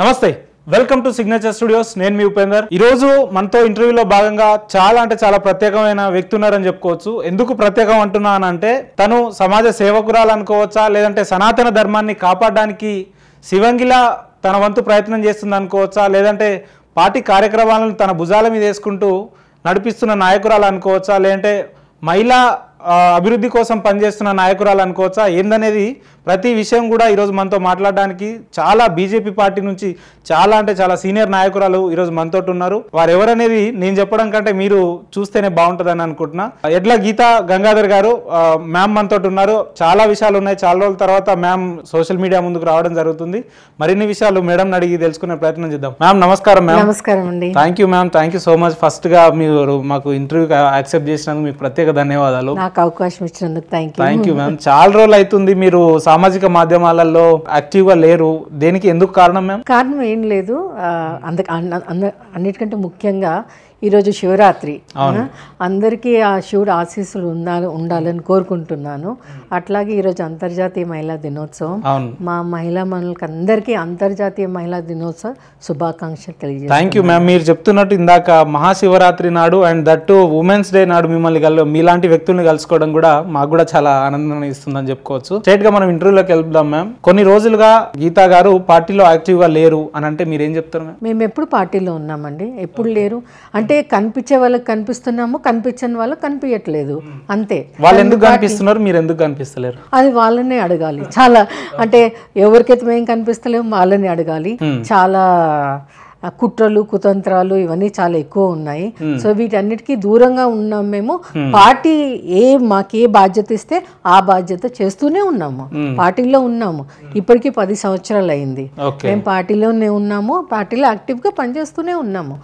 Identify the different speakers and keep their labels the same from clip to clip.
Speaker 1: నమస్తే welcome to signature studios నేను మీ ఉపేందర్ ఈరోజు మనతో ఇంటర్వ్యూలో భాగంగా చాలా అంటే చాలా ప్రత్యేకమైన వ్యక్తి ఉన్నారని చెప్పుకోవచ్చు ఎందుకు ప్రత్యేకం అంటున్నానంటే తను సమాజ సేవకురాలు అనుకోవచ్చా లేదంటే సనాతన ధర్మాన్ని కాపాడడానికి శివంగిలా తన వంతు ప్రయత్నం చేస్తుంది అనుకోవచ్చా లేదంటే పార్టీ కార్యక్రమాలను తన భుజాల మీద వేసుకుంటూ నడిపిస్తున్న నాయకురాలు అనుకోవచ్చా లేదంటే మహిళా అభివృద్ధి కోసం పనిచేస్తున్న నాయకురాలు అనుకోవచ్చా ఏందనేది ప్రతి విషయం కూడా ఈరోజు మనతో మాట్లాడడానికి చాలా బీజేపీ పార్టీ నుంచి చాలా అంటే చాలా సీనియర్ నాయకురాలు ఈరోజు మనతో ఉన్నారు వారు ఎవరనేది నేను చెప్పడం కంటే మీరు చూస్తేనే బాగుంటుందని అనుకుంటున్నా ఎడ్ల గీత గంగాధర్ గారు మ్యామ్ మనతో ఉన్నారు చాలా విషయాలు ఉన్నాయి చాలా రోజుల తర్వాత మ్యామ్ సోషల్ మీడియా ముందుకు రావడం జరుగుతుంది మరిన్ని విషయాలు మేడం అడిగి తెలుసుకునే ప్రయత్నం చేద్దాం మ్యామ్ నమస్కారం మ్యామ్
Speaker 2: నమస్కారం అండి
Speaker 1: thank you ma'am thank you so much first గా మీరు మాకు ఇంటర్వ్యూ యాక్సెప్ట్ చేసినందుకు మీకు ప్రత్యేక ధన్యవాదాలు నాకు
Speaker 2: అవకాశం ఇచ్చినందుకు థ్యాంక్ యూ మ్యామ్
Speaker 1: చాలా రోజులు అవుతుంది మీరు సామాజిక మాధ్యమాలలో యాక్టివ్గా లేరు దేనికి ఎందుకు కారణం
Speaker 2: కారణం ఏం లేదు అన్నిటికంటే ముఖ్యంగా ఈరోజు శివరాత్రి అందరికీ ఆ శివుడు ఆశీస్సులు ఉండాలి ఉండాలని కోరుకుంటున్నాను అట్లాగే ఈరోజు అంతర్జాతీయ మహిళా దినోత్సవం మా మహిళా మనులకి అందరికీ అంతర్జాతీయ మహిళా దినోత్సవ శుభాకాంక్షలు తెలియజేస్తాను థ్యాంక్ యూ మ్యామ్
Speaker 1: మీరు చెప్తున్నట్టు ఇందాక మహాశివరాత్రి నాడు అండ్ దట్టు ఉమెన్స్ డే నాడు మిమ్మల్ని కల మీలాంటి వ్యక్తుల్ని కలుసుకోవడం కూడా మాకు కూడా చాలా ఆనందం ఇస్తుందని చెప్పుకోవచ్చు స్ట్రైట్ గా మనం ఇంటర్వ్యూలోకి వెళ్దాం మ్యామ్ కొన్ని రోజులుగా గీతా గారు పార్టీలో యాక్టివ్గా లేరు అని అంటే మీరు ఏం చెప్తారు
Speaker 2: మేము ఎప్పుడు పార్టీలో ఉన్నామండి ఎప్పుడు లేరు అంటే అంటే కనిపించే వాళ్ళకి కనిపిస్తున్నాము కనిపించని వాళ్ళకి కనిపించట్లేదు అంతే వాళ్ళు ఎందుకు కనిపిస్తున్నారు
Speaker 1: మీరు ఎందుకు కనిపిస్తలేరు
Speaker 2: అది వాళ్ళనే అడగాలి చాలా అంటే ఎవరికైతే మేము కనిపిస్తలేము వాళ్ళని అడగాలి చాలా కుట్రలు కుతంత్రాలు ఇవన్నీ చాలా ఎక్కువ ఉన్నాయి hmm. సో వీటన్నిటికీ దూరంగా ఉన్నాం మేము hmm. పార్టీ ఏ మాకే బాధ్యత ఇస్తే ఆ బాధ్యత చేస్తూనే ఉన్నాము hmm. పార్టీలో ఉన్నాము ఇప్పటికీ పది సంవత్సరాలు అయింది మేము పార్టీలోనే ఉన్నాము పార్టీలో గా పనిచేస్తూనే ఉన్నాము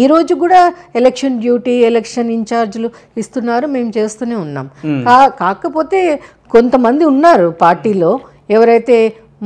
Speaker 2: ఈ రోజు కూడా ఎలక్షన్ డ్యూటీ ఎలక్షన్ ఇన్ఛార్జ్లు ఇస్తున్నారు మేము చేస్తూనే ఉన్నాం కాకపోతే కొంతమంది ఉన్నారు పార్టీలో ఎవరైతే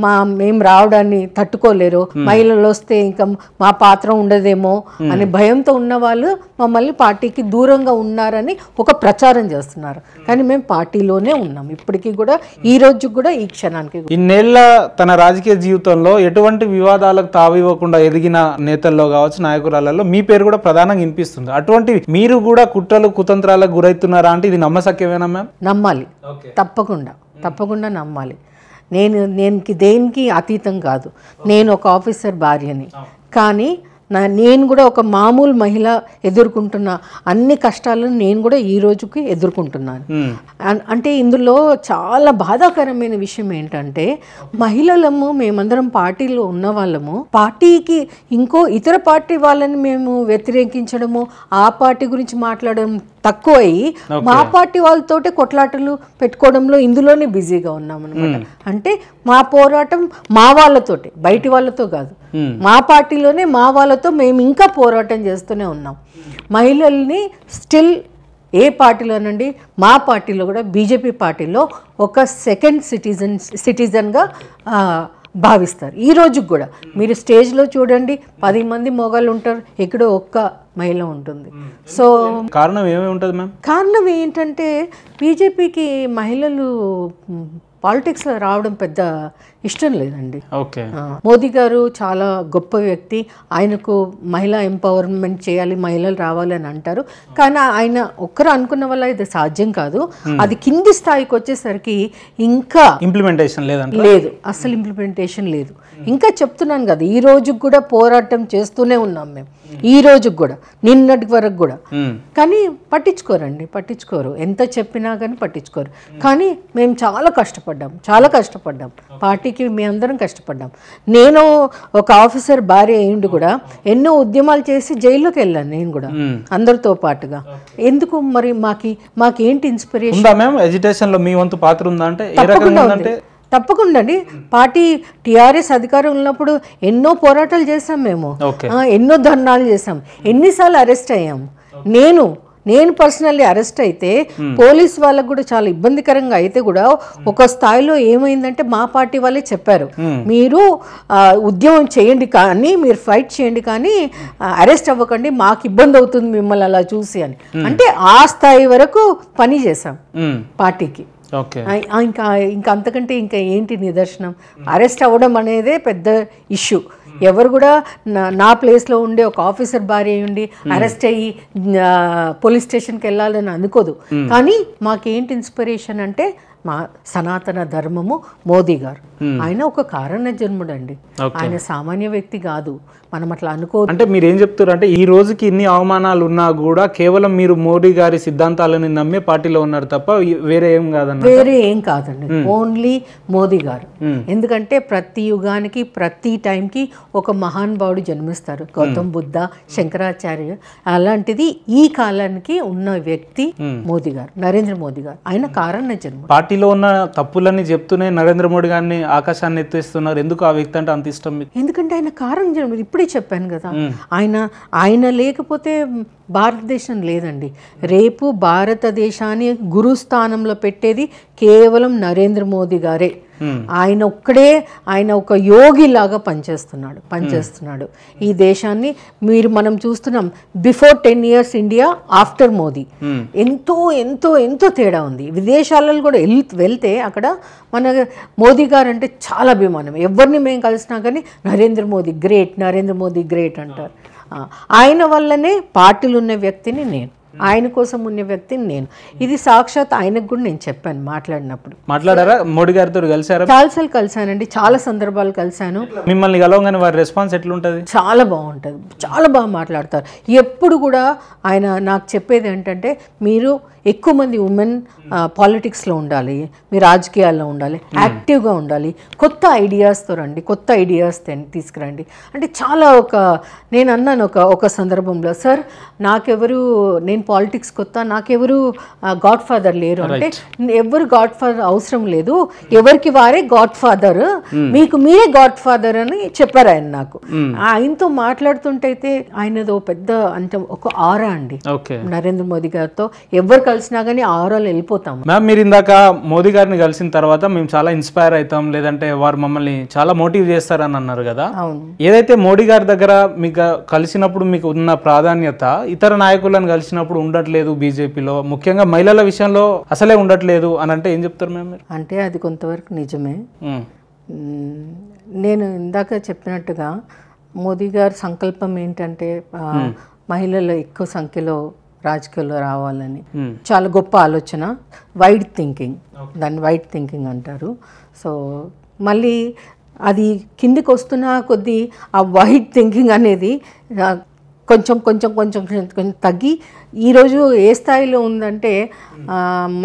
Speaker 2: మా మేము రావడాన్ని తట్టుకోలేరు మహిళలు వస్తే ఇంకా మా పాత్ర ఉండదేమో అనే భయంతో ఉన్న వాళ్ళు మమ్మల్ని పార్టీకి దూరంగా ఉన్నారని ఒక ప్రచారం చేస్తున్నారు కానీ మేము పార్టీలోనే ఉన్నాం ఇప్పటికీ కూడా ఈ రోజు కూడా ఈ క్షణానికి
Speaker 1: ఇన్నేళ్ళ తన రాజకీయ జీవితంలో ఎటువంటి వివాదాలకు తావివ్వకుండా ఎదిగిన నేతల్లో కావచ్చు నాయకురాలలో మీ పేరు కూడా ప్రధానంగా వినిపిస్తుంది అటువంటి మీరు కూడా కుట్రలు కుతంత్రాలకు గురవుతున్నారా అంటే ఇది నమ్మసక్యమేనా మ్యామ్
Speaker 2: నమ్మాలి తప్పకుండా తప్పకుండా నమ్మాలి నేను నేను దేనికి అతీతం కాదు నేను ఒక ఆఫీసర్ భార్యని కానీ నా నేను కూడా ఒక మామూలు మహిళ ఎదుర్కొంటున్న అన్ని కష్టాలను నేను కూడా ఈ రోజుకి ఎదుర్కొంటున్నాను అంటే ఇందులో చాలా బాధాకరమైన విషయం ఏంటంటే మహిళలము మేమందరం పార్టీలో ఉన్న వాళ్ళము పార్టీకి ఇంకో ఇతర పార్టీ వాళ్ళని మేము వ్యతిరేకించడము ఆ పార్టీ గురించి మాట్లాడడం తక్కువయ్యి మా పార్టీ వాళ్ళతోటే కొట్లాటలు పెట్టుకోవడంలో ఇందులోనే బిజీగా ఉన్నాం అనమాట అంటే మా పోరాటం మా వాళ్ళతోటే బయటి వాళ్ళతో కాదు మా పార్టీలోనే మా వాళ్ళతో మేము ఇంకా పోరాటం చేస్తూనే ఉన్నాం మహిళల్ని స్టిల్ ఏ పార్టీలోనండి మా పార్టీలో కూడా బీజేపీ పార్టీలో ఒక సెకండ్ సిటిజన్ సిటిజన్గా భావిస్తారు ఈ రోజుకి కూడా మీరు స్టేజ్లో చూడండి పది మంది మొగాళ్ళు ఉంటారు ఎక్కడో ఒక్క మహిళ ఉంటుంది సో
Speaker 1: కారణం ఏమేమి ఉంటుంది మ్యామ్
Speaker 2: కారణం ఏంటంటే బీజేపీకి మహిళలు పాలిటిక్స్లో రావడం పెద్ద ఇష్టం లేదండి ఓకే మోదీ గారు చాలా గొప్ప వ్యక్తి ఆయనకు మహిళా ఎంపవర్మెంట్ చేయాలి మహిళలు రావాలి అని అంటారు కానీ ఆయన ఒక్కరు అనుకున్న వల్ల ఇది సాధ్యం కాదు అది కింది స్థాయికి వచ్చేసరికి ఇంకా
Speaker 1: ఇంప్లిమెంటేషన్ లేదు లేదు
Speaker 2: అసలు ఇంప్లిమెంటేషన్ లేదు ఇంకా చెప్తున్నాను కదా ఈ రోజుకి కూడా పోరాటం చేస్తూనే ఉన్నాం మేము ఈ రోజుకి కూడా నిన్నటి వరకు కూడా కానీ పట్టించుకోరండి పట్టించుకోరు ఎంత చెప్పినా కానీ పట్టించుకోరు కానీ మేము చాలా కష్టపడ్డాం చాలా కష్టపడ్డాం పార్టీ చేయడానికి మీ అందరం కష్టపడ్డాం నేను ఒక ఆఫీసర్ భార్య అయ్యిండు కూడా ఎన్నో ఉద్యమాలు చేసి జైల్లోకి వెళ్ళాను నేను కూడా అందరితో పాటుగా ఎందుకు మరి మాకి మాకేంటి ఇన్స్పిరేషన్ మీ వంతు పాత్ర తప్పకుండా అండి పార్టీ టిఆర్ఎస్ అధికారం ఉన్నప్పుడు ఎన్నో పోరాటాలు చేసాం మేము ఎన్నో ధర్నాలు చేసాం ఎన్నిసార్లు అరెస్ట్ అయ్యాము నేను నేను పర్సనల్లీ అరెస్ట్ అయితే పోలీస్ వాళ్ళకు కూడా చాలా ఇబ్బందికరంగా అయితే కూడా ఒక స్థాయిలో ఏమైందంటే మా పార్టీ వాళ్ళే చెప్పారు మీరు ఉద్యమం చేయండి కానీ మీరు ఫైట్ చేయండి కానీ అరెస్ట్ అవ్వకండి మాకు ఇబ్బంది అవుతుంది మిమ్మల్ని అలా చూసి అని అంటే ఆ స్థాయి వరకు పని చేశాం పార్టీకి ఇంకా ఇంకా అంతకంటే ఇంకా ఏంటి నిదర్శనం అరెస్ట్ అవ్వడం అనేదే పెద్ద ఇష్యూ ఎవరు కూడా నా ప్లేస్లో ఉండే ఒక ఆఫీసర్ భార్య ఉండి అరెస్ట్ అయ్యి పోలీస్ స్టేషన్కి వెళ్ళాలని అనుకోదు కానీ మాకేంటి ఇన్స్పిరేషన్ అంటే మా సనాతన ధర్మము మోదీ గారు ఆయన ఒక కారణ జన్ముడండి ఆయన సామాన్య వ్యక్తి కాదు మనం అట్లా అనుకో అంటే
Speaker 1: మీరు ఏం చెప్తారు అంటే ఈ రోజుకి ఇన్ని అవమానాలు ఉన్నా కూడా కేవలం మీరు మోడీ గారి సిద్ధాంతాలను నమ్మే పార్టీలో ఉన్నారు తప్ప వేరే ఏం కాదండి వేరే
Speaker 2: ఏం కాదండి ఓన్లీ మోదీ గారు ఎందుకంటే ప్రతి యుగానికి ప్రతి టైంకి ఒక మహాన్ మహానుభావుడు జన్మిస్తారు గౌతమ్ బుద్ధ శంకరాచార్య అలాంటిది ఈ కాలానికి ఉన్న వ్యక్తి మోదీ గారు నరేంద్ర మోదీ గారు ఆయన కారణ జన్మ
Speaker 1: పార్టీ పార్టీలో ఉన్న తప్పులన్నీ చెప్తూనే నరేంద్ర మోడీ గారిని ఆకాశాన్ని ఎత్తిస్తున్నారు ఎందుకు ఆ వ్యక్తి అంటే అంత ఇష్టం
Speaker 2: ఎందుకంటే ఆయన కారణం ఇప్పుడే చెప్పాను కదా ఆయన ఆయన లేకపోతే భారతదేశం లేదండి రేపు భారతదేశాన్ని గురుస్థానంలో పెట్టేది కేవలం నరేంద్ర మోదీ గారే Hmm. ఆయన ఒక్కడే ఆయన ఒక యోగిలాగా పనిచేస్తున్నాడు hmm. పనిచేస్తున్నాడు ఈ దేశాన్ని మీరు మనం చూస్తున్నాం before ten years India after Modi ఎంతో ఎంతో ఎంతో తేడా ఉంది విదేశాలలో కూడా వెళ్తే అక్కడ మన మోదీ గారు అంటే చాలా అభిమానం ఎవరిని మేము కలిసినా కానీ నరేంద్ర మోదీ గ్రేట్ నరేంద్ర మోదీ గ్రేట్ అంటారు ఆయన వల్లనే పార్టీలు ఉన్న వ్యక్తిని నేను ఆయన కోసం ఉన్న వ్యక్తిని నేను ఇది సాక్షాత్ ఆయనకు కూడా నేను చెప్పాను మాట్లాడినప్పుడు మాట్లాడారా
Speaker 1: మోడీ గారితో కలిసారా చాలాసార్లు
Speaker 2: కలిశానండి చాలా సందర్భాలు కలిశాను
Speaker 1: మిమ్మల్ని కలవగానే వారి రెస్పాన్స్
Speaker 2: ఎట్లుంటుంది చాలా బాగుంటుంది చాలా బాగా మాట్లాడతారు ఎప్పుడు కూడా ఆయన నాకు చెప్పేది ఏంటంటే మీరు ఎక్కువ మంది ఉమెన్ పాలిటిక్స్లో ఉండాలి మీ రాజకీయాల్లో ఉండాలి యాక్టివ్గా ఉండాలి కొత్త ఐడియాస్తో రండి కొత్త ఐడియాస్ తీసుకురండి అంటే చాలా ఒక నేను అన్నాను ఒక ఒక సందర్భంలో సార్ నాకెవరు నేను నేను పాలిటిక్స్ కొత్త నాకెవరు గాడ్ ఫాదర్ లేరు అంటే ఎవరు గాడ్ ఫాదర్ అవసరం లేదు ఎవరికి వారే గాడ్ ఫాదర్ hmm. మీకు మీరే గాడ్ ఫాదర్ అని చెప్పారు ఆయన నాకు hmm. ఆయనతో మాట్లాడుతుంటే ఆయనదో పెద్ద అంటే ఒక ఆరా అండి నరేంద్ర మోదీ గారితో ఎవరు కలిసినా కానీ ఆరాలు వెళ్ళిపోతాం
Speaker 1: మ్యామ్ మీరు ఇందాక మోదీ గారిని కలిసిన తర్వాత మేము చాలా ఇన్స్పైర్ అవుతాం లేదంటే వారు మమ్మల్ని చాలా మోటివ్ చేస్తారని అన్నారు కదా ఏదైతే మోడీ గారి దగ్గర మీకు కలిసినప్పుడు మీకు ఉన్న ప్రాధాన్యత ఇతర నాయకులను కలిసినప్పుడు ఇప్పుడు ఉండట్లేదు బీజేపీలో ముఖ్యంగా మహిళల విషయంలో అసలే ఉండట్లేదు అని అంటే ఏం చెప్తారు మేము
Speaker 2: అంటే అది కొంతవరకు నిజమే నేను ఇందాక చెప్పినట్టుగా మోదీ గారి సంకల్పం ఏంటంటే మహిళలు ఎక్కువ సంఖ్యలో రాజకీయాల్లో రావాలని చాలా గొప్ప ఆలోచన వైడ్ థింకింగ్ దాన్ని వైడ్ థింకింగ్ అంటారు సో మళ్ళీ అది కిందికి వస్తున్న కొద్దీ ఆ వైడ్ థింకింగ్ అనేది కొంచెం కొంచెం కొంచెం కొంచెం తగ్గి ఈరోజు ఏ స్థాయిలో ఉందంటే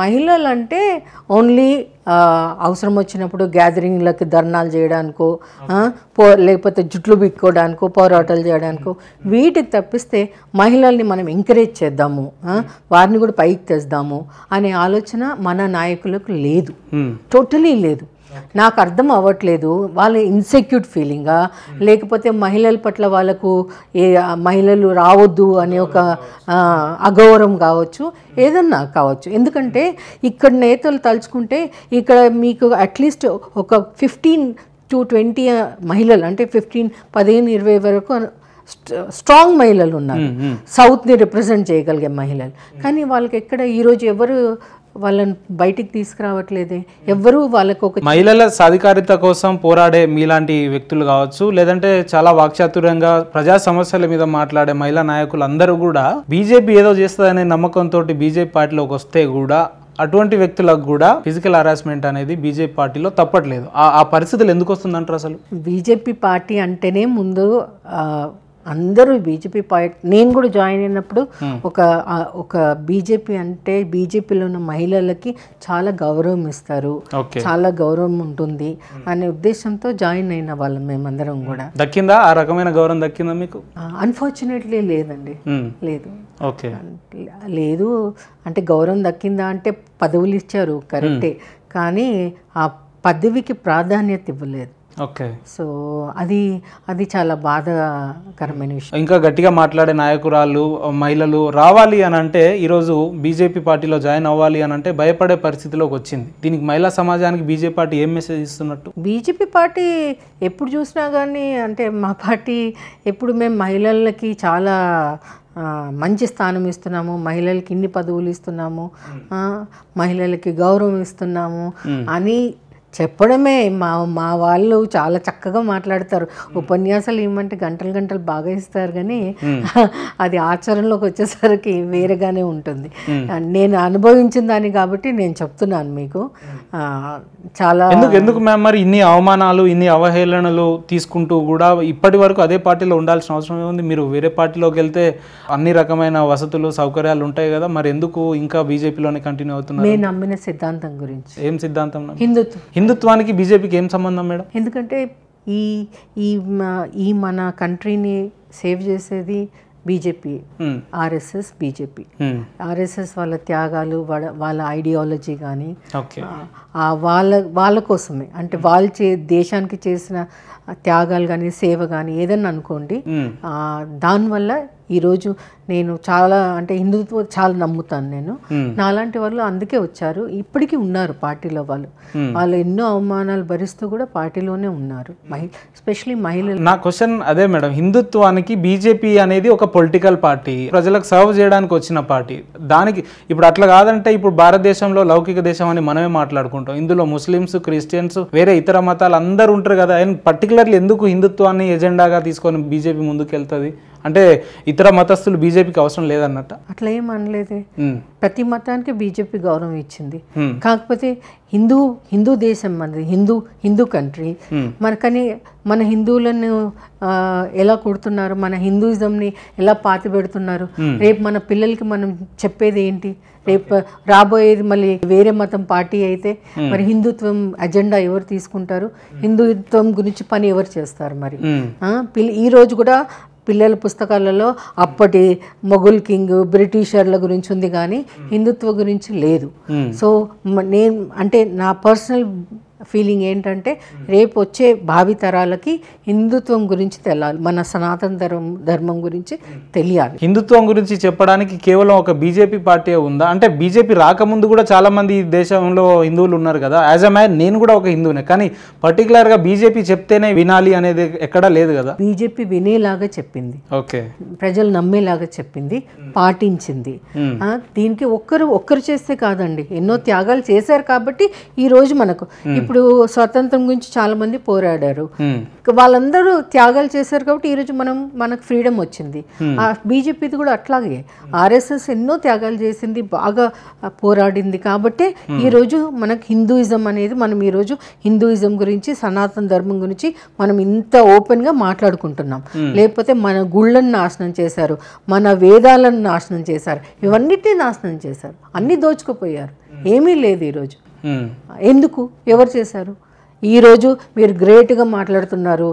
Speaker 2: మహిళలు అంటే ఓన్లీ అవసరం వచ్చినప్పుడు గ్యాదరింగ్లకి ధర్నాలు చేయడానికో పో లేకపోతే జుట్లు బిక్కోవడానికో పోరాటాలు చేయడానికో వీటికి తప్పిస్తే మహిళల్ని మనం ఎంకరేజ్ చేద్దాము వారిని కూడా పైకి తెస్తాము అనే ఆలోచన మన నాయకులకు లేదు టోటలీ లేదు నాకు అర్థం అవ్వట్లేదు వాళ్ళ ఇన్సెక్యూర్ ఫీలింగా hmm. లేకపోతే మహిళల పట్ల వాళ్ళకు ఏ మహిళలు రావద్దు అనే ఒక అగౌరవం కావచ్చు hmm. ఏదన్నా కావచ్చు ఎందుకంటే hmm. ఇక్కడ నేతలు తలుచుకుంటే ఇక్కడ మీకు అట్లీస్ట్ ఒక ఫిఫ్టీన్ టు ట్వంటీ మహిళలు అంటే ఫిఫ్టీన్ పదిహేను ఇరవై వరకు స్ట్రాంగ్ మహిళలు ఉన్నారు సౌత్ని రిప్రజెంట్ చేయగలిగే మహిళలు కానీ వాళ్ళకి ఎక్కడ ఈరోజు ఎవరు వాళ్ళని బయటికి తీసుకురావట్లేదే ఎవరు వాళ్ళకు ఒక మహిళల
Speaker 1: సాధికారిత కోసం పోరాడే మీలాంటి వ్యక్తులు కావచ్చు లేదంటే చాలా వాక్చాతుర్యంగా ప్రజా సమస్యల మీద మాట్లాడే మహిళా నాయకులు అందరూ కూడా బీజేపీ ఏదో చేస్తుందనే నమ్మకంతో బీజేపీ పార్టీలోకి వస్తే కూడా అటువంటి వ్యక్తులకు కూడా ఫిజికల్ హరాస్మెంట్ అనేది బీజేపీ పార్టీలో తప్పట్లేదు ఆ పరిస్థితులు ఎందుకు వస్తుందంటారు అసలు
Speaker 2: బీజేపీ పార్టీ అంటేనే ముందు అందరూ బీజేపీ పార్టీ నేను కూడా జాయిన్ అయినప్పుడు hmm. ఒక ఒక బీజేపీ అంటే బీజేపీలో ఉన్న మహిళలకి చాలా గౌరవం ఇస్తారు చాలా గౌరవం ఉంటుంది అనే ఉద్దేశంతో జాయిన్ అయిన వాళ్ళం మేమందరం hmm. కూడా
Speaker 1: దక్కిందా ఆ రకమైన గౌరవం దక్కిందా మీకు
Speaker 2: అన్ఫార్చునేట్లీ లేదండి hmm. లేదు ఓకే లేదు అంటే గౌరవం దక్కిందా అంటే పదవులు ఇచ్చారు కరెక్టే కానీ ఆ పదవికి ప్రాధాన్యత ఇవ్వలేదు ఓకే సో అది అది చాలా బాధాకరమైన విషయం
Speaker 1: ఇంకా గట్టిగా మాట్లాడే నాయకురాలు మహిళలు రావాలి అని అంటే ఈరోజు బీజేపీ పార్టీలో జాయిన్ అవ్వాలి అని అంటే భయపడే పరిస్థితిలోకి వచ్చింది దీనికి మహిళా సమాజానికి బీజేపీ పార్టీ ఏం మెసేజ్ ఇస్తున్నట్టు
Speaker 2: బీజేపీ పార్టీ ఎప్పుడు చూసినా కానీ అంటే మా పార్టీ ఎప్పుడు మేము మహిళలకి చాలా మంచి స్థానం ఇస్తున్నాము మహిళలకి ఇన్ని పదవులు ఇస్తున్నాము మహిళలకి గౌరవం ఇస్తున్నాము అని చెప్పడమే మా మా వాళ్ళు చాలా చక్కగా మాట్లాడతారు ఉపన్యాసాలు ఏమంటే గంటలు గంటలు బాగా ఇస్తారు కానీ అది ఆచరణలోకి వచ్చేసరికి వేరేగానే ఉంటుంది నేను అనుభవించిన దాన్ని కాబట్టి నేను చెప్తున్నాను మీకు చాలా ఎందుకు
Speaker 1: ఎందుకు మ్యామ్ మరి ఇన్ని అవమానాలు ఇన్ని అవహేళనలు తీసుకుంటూ కూడా ఇప్పటి వరకు అదే పార్టీలో ఉండాల్సిన అవసరం ఏముంది మీరు వేరే పార్టీలోకి వెళ్తే అన్ని రకమైన వసతులు సౌకర్యాలు ఉంటాయి కదా మరి ఎందుకు ఇంకా బీజేపీలోనే కంటిన్యూ అవుతున్నారు నేను
Speaker 2: నమ్మిన సిద్ధాంతం గురించి ఏం సిద్ధాంతం హిందుత్వం
Speaker 1: హిందుత్వానికి బీజేపీకి ఏం సంబంధం మేడం
Speaker 2: ఎందుకంటే ఈ ఈ ఈ మన కంట్రీని సేవ్ చేసేది బీజేపీ ఆర్ఎస్ఎస్ బీజేపీ ఆర్ఎస్ఎస్ వాళ్ళ త్యాగాలు వాళ్ళ ఐడియాలజీ కానీ వాళ్ళ వాళ్ళ కోసమే అంటే వాళ్ళు చే దేశానికి చేసిన త్యాగాలు కానీ సేవ కానీ ఏదన్నా అనుకోండి దానివల్ల ఈరోజు నేను చాలా అంటే హిందుత్వం చాలా నమ్ముతాను నేను నాలాంటి వాళ్ళు అందుకే వచ్చారు ఇప్పటికీ ఉన్నారు పార్టీలో వాళ్ళు వాళ్ళు ఎన్నో అవమానాలు భరిస్తూ కూడా పార్టీలోనే ఉన్నారు ఎస్పెషలీ మహిళలు నా
Speaker 1: క్వశ్చన్ అదే మేడం హిందుత్వానికి బీజేపీ అనేది ఒక పొలిటికల్ పార్టీ ప్రజలకు సర్వ్ చేయడానికి వచ్చిన పార్టీ దానికి ఇప్పుడు అట్లా కాదంటే ఇప్పుడు భారతదేశంలో లౌకిక దేశం అని మనమే మాట్లాడుకుంటాం ఇందులో ముస్లిమ్స్ క్రిస్టియన్స్ వేరే ఇతర మతాలు అందరు ఉంటారు కదా అండ్ పర్టికులర్లీ ఎందుకు హిందుత్వాన్ని ఎజెండాగా తీసుకొని బీజేపీ ముందుకు వెళ్తుంది అంటే ఇతర మతస్థులు బీజేపీకి అవసరం లేదన్నట్ట
Speaker 2: అట్లా ఏం అనలేదు ప్రతి మతానికి బీజేపీ గౌరవం ఇచ్చింది కాకపోతే హిందూ హిందూ దేశం మనది హిందూ హిందూ కంట్రీ మనకని మన హిందువులను ఎలా కొడుతున్నారు మన హిందూయిజంని ఎలా పాతి పెడుతున్నారు రేపు మన పిల్లలకి మనం చెప్పేది ఏంటి రేపు రాబోయేది మళ్ళీ వేరే మతం పార్టీ అయితే మరి హిందుత్వం అజెండా ఎవరు తీసుకుంటారు హిందుత్వం గురించి పని ఎవరు చేస్తారు మరి పిల్ల ఈ రోజు కూడా పిల్లల పుస్తకాలలో అప్పటి మొగుల్ కింగ్ బ్రిటిషర్ల గురించి ఉంది కానీ హిందుత్వ గురించి లేదు సో నేను అంటే నా పర్సనల్ ఫీలింగ్ ఏంటంటే రేపు వచ్చే భావితరాలకి హిందుత్వం గురించి తెలాలి మన సనాతన ధర్మం ధర్మం గురించి తెలియాలి
Speaker 1: హిందుత్వం గురించి చెప్పడానికి కేవలం ఒక బీజేపీ పార్టీ ఉందా అంటే బీజేపీ రాకముందు కూడా చాలామంది ఈ దేశంలో హిందువులు ఉన్నారు కదా యాజ్ అ మ్యాన్ నేను కూడా ఒక హిందువునే కానీ పర్టికులర్గా బీజేపీ చెప్తేనే వినాలి అనేది ఎక్కడా లేదు కదా బీజేపీ
Speaker 2: వినేలాగా చెప్పింది ఓకే ప్రజలు నమ్మేలాగా చెప్పింది పాటించింది దీనికి ఒక్కరు ఒక్కరు చేస్తే కాదండి ఎన్నో త్యాగాలు చేశారు కాబట్టి ఈరోజు మనకు ఇప్పుడు స్వాతంత్రం గురించి చాలా మంది పోరాడారు వాళ్ళందరూ త్యాగాలు చేశారు కాబట్టి ఈరోజు మనం మనకు ఫ్రీడమ్ వచ్చింది బీజేపీది కూడా అట్లాగే ఆర్ఎస్ఎస్ ఎన్నో త్యాగాలు చేసింది బాగా పోరాడింది కాబట్టి ఈరోజు మనకు హిందూయిజం అనేది మనం ఈరోజు హిందూయిజం గురించి సనాతన ధర్మం గురించి మనం ఇంత ఓపెన్గా మాట్లాడుకుంటున్నాం లేకపోతే మన గుళ్ళను నాశనం చేశారు మన వేదాలను నాశనం చేశారు ఇవన్నిటినీ నాశనం చేశారు అన్నీ దోచుకుపోయారు ఏమీ లేదు ఈరోజు Hmm. ఎందుకు ఎవరు చేశారు ఈరోజు మీరు గ్రేట్గా మాట్లాడుతున్నారు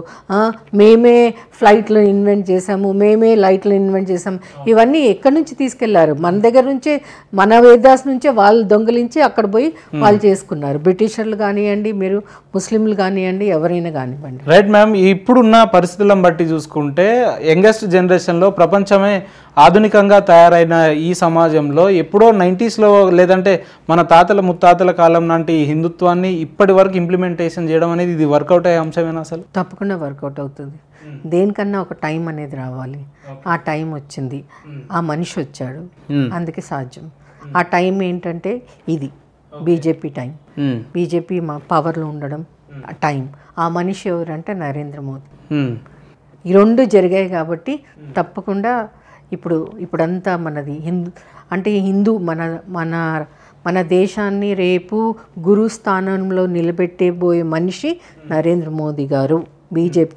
Speaker 2: మేమే ఫ్లైట్లు ఇన్వెంట్ చేసాము మేమే లైట్లు ఇన్వెంట్ చేసాము ఇవన్నీ ఎక్కడి నుంచి తీసుకెళ్లారు మన దగ్గర నుంచే మన వేదాస్ నుంచే వాళ్ళు దొంగలించి అక్కడ పోయి hmm. వాళ్ళు చేసుకున్నారు బ్రిటిషర్లు కానివ్వండి మీరు ముస్లింలు కానివ్వండి ఎవరైనా కానివ్వండి
Speaker 1: రైట్ మ్యామ్ ఇప్పుడున్న పరిస్థితులను బట్టి చూసుకుంటే యంగెస్ట్ జనరేషన్లో ప్రపంచమే ఆధునికంగా తయారైన ఈ సమాజంలో ఎప్పుడో నైంటీస్లో లేదంటే మన తాతల ముత్తాతల కాలం నాటి హిందుత్వాన్ని ఇప్పటి వరకు
Speaker 2: ఇంప్లిమెంటేషన్ చేయడం అనేది ఇది
Speaker 1: వర్కౌట్ అయ్యే అంశమేనా అసలు
Speaker 2: తప్పకుండా వర్కౌట్ అవుతుంది దేనికన్నా ఒక టైం అనేది రావాలి ఆ టైం వచ్చింది hmm. ఆ మనిషి వచ్చాడు hmm. అందుకే సాధ్యం ఆ టైం ఏంటంటే ఇది బీజేపీ టైం hmm. బీజేపీ మా పవర్లో ఉండడం hmm. టైం ఆ మనిషి ఎవరంటే నరేంద్ర మోదీ hmm. ఈ రెండు జరిగాయి కాబట్టి తప్పకుండా ఇప్పుడు ఇప్పుడంతా మనది హిందూ అంటే హిందూ మన మన మన దేశాన్ని రేపు గురు స్థానంలో పోయే మనిషి నరేంద్ర మోదీ గారు బీజేపీ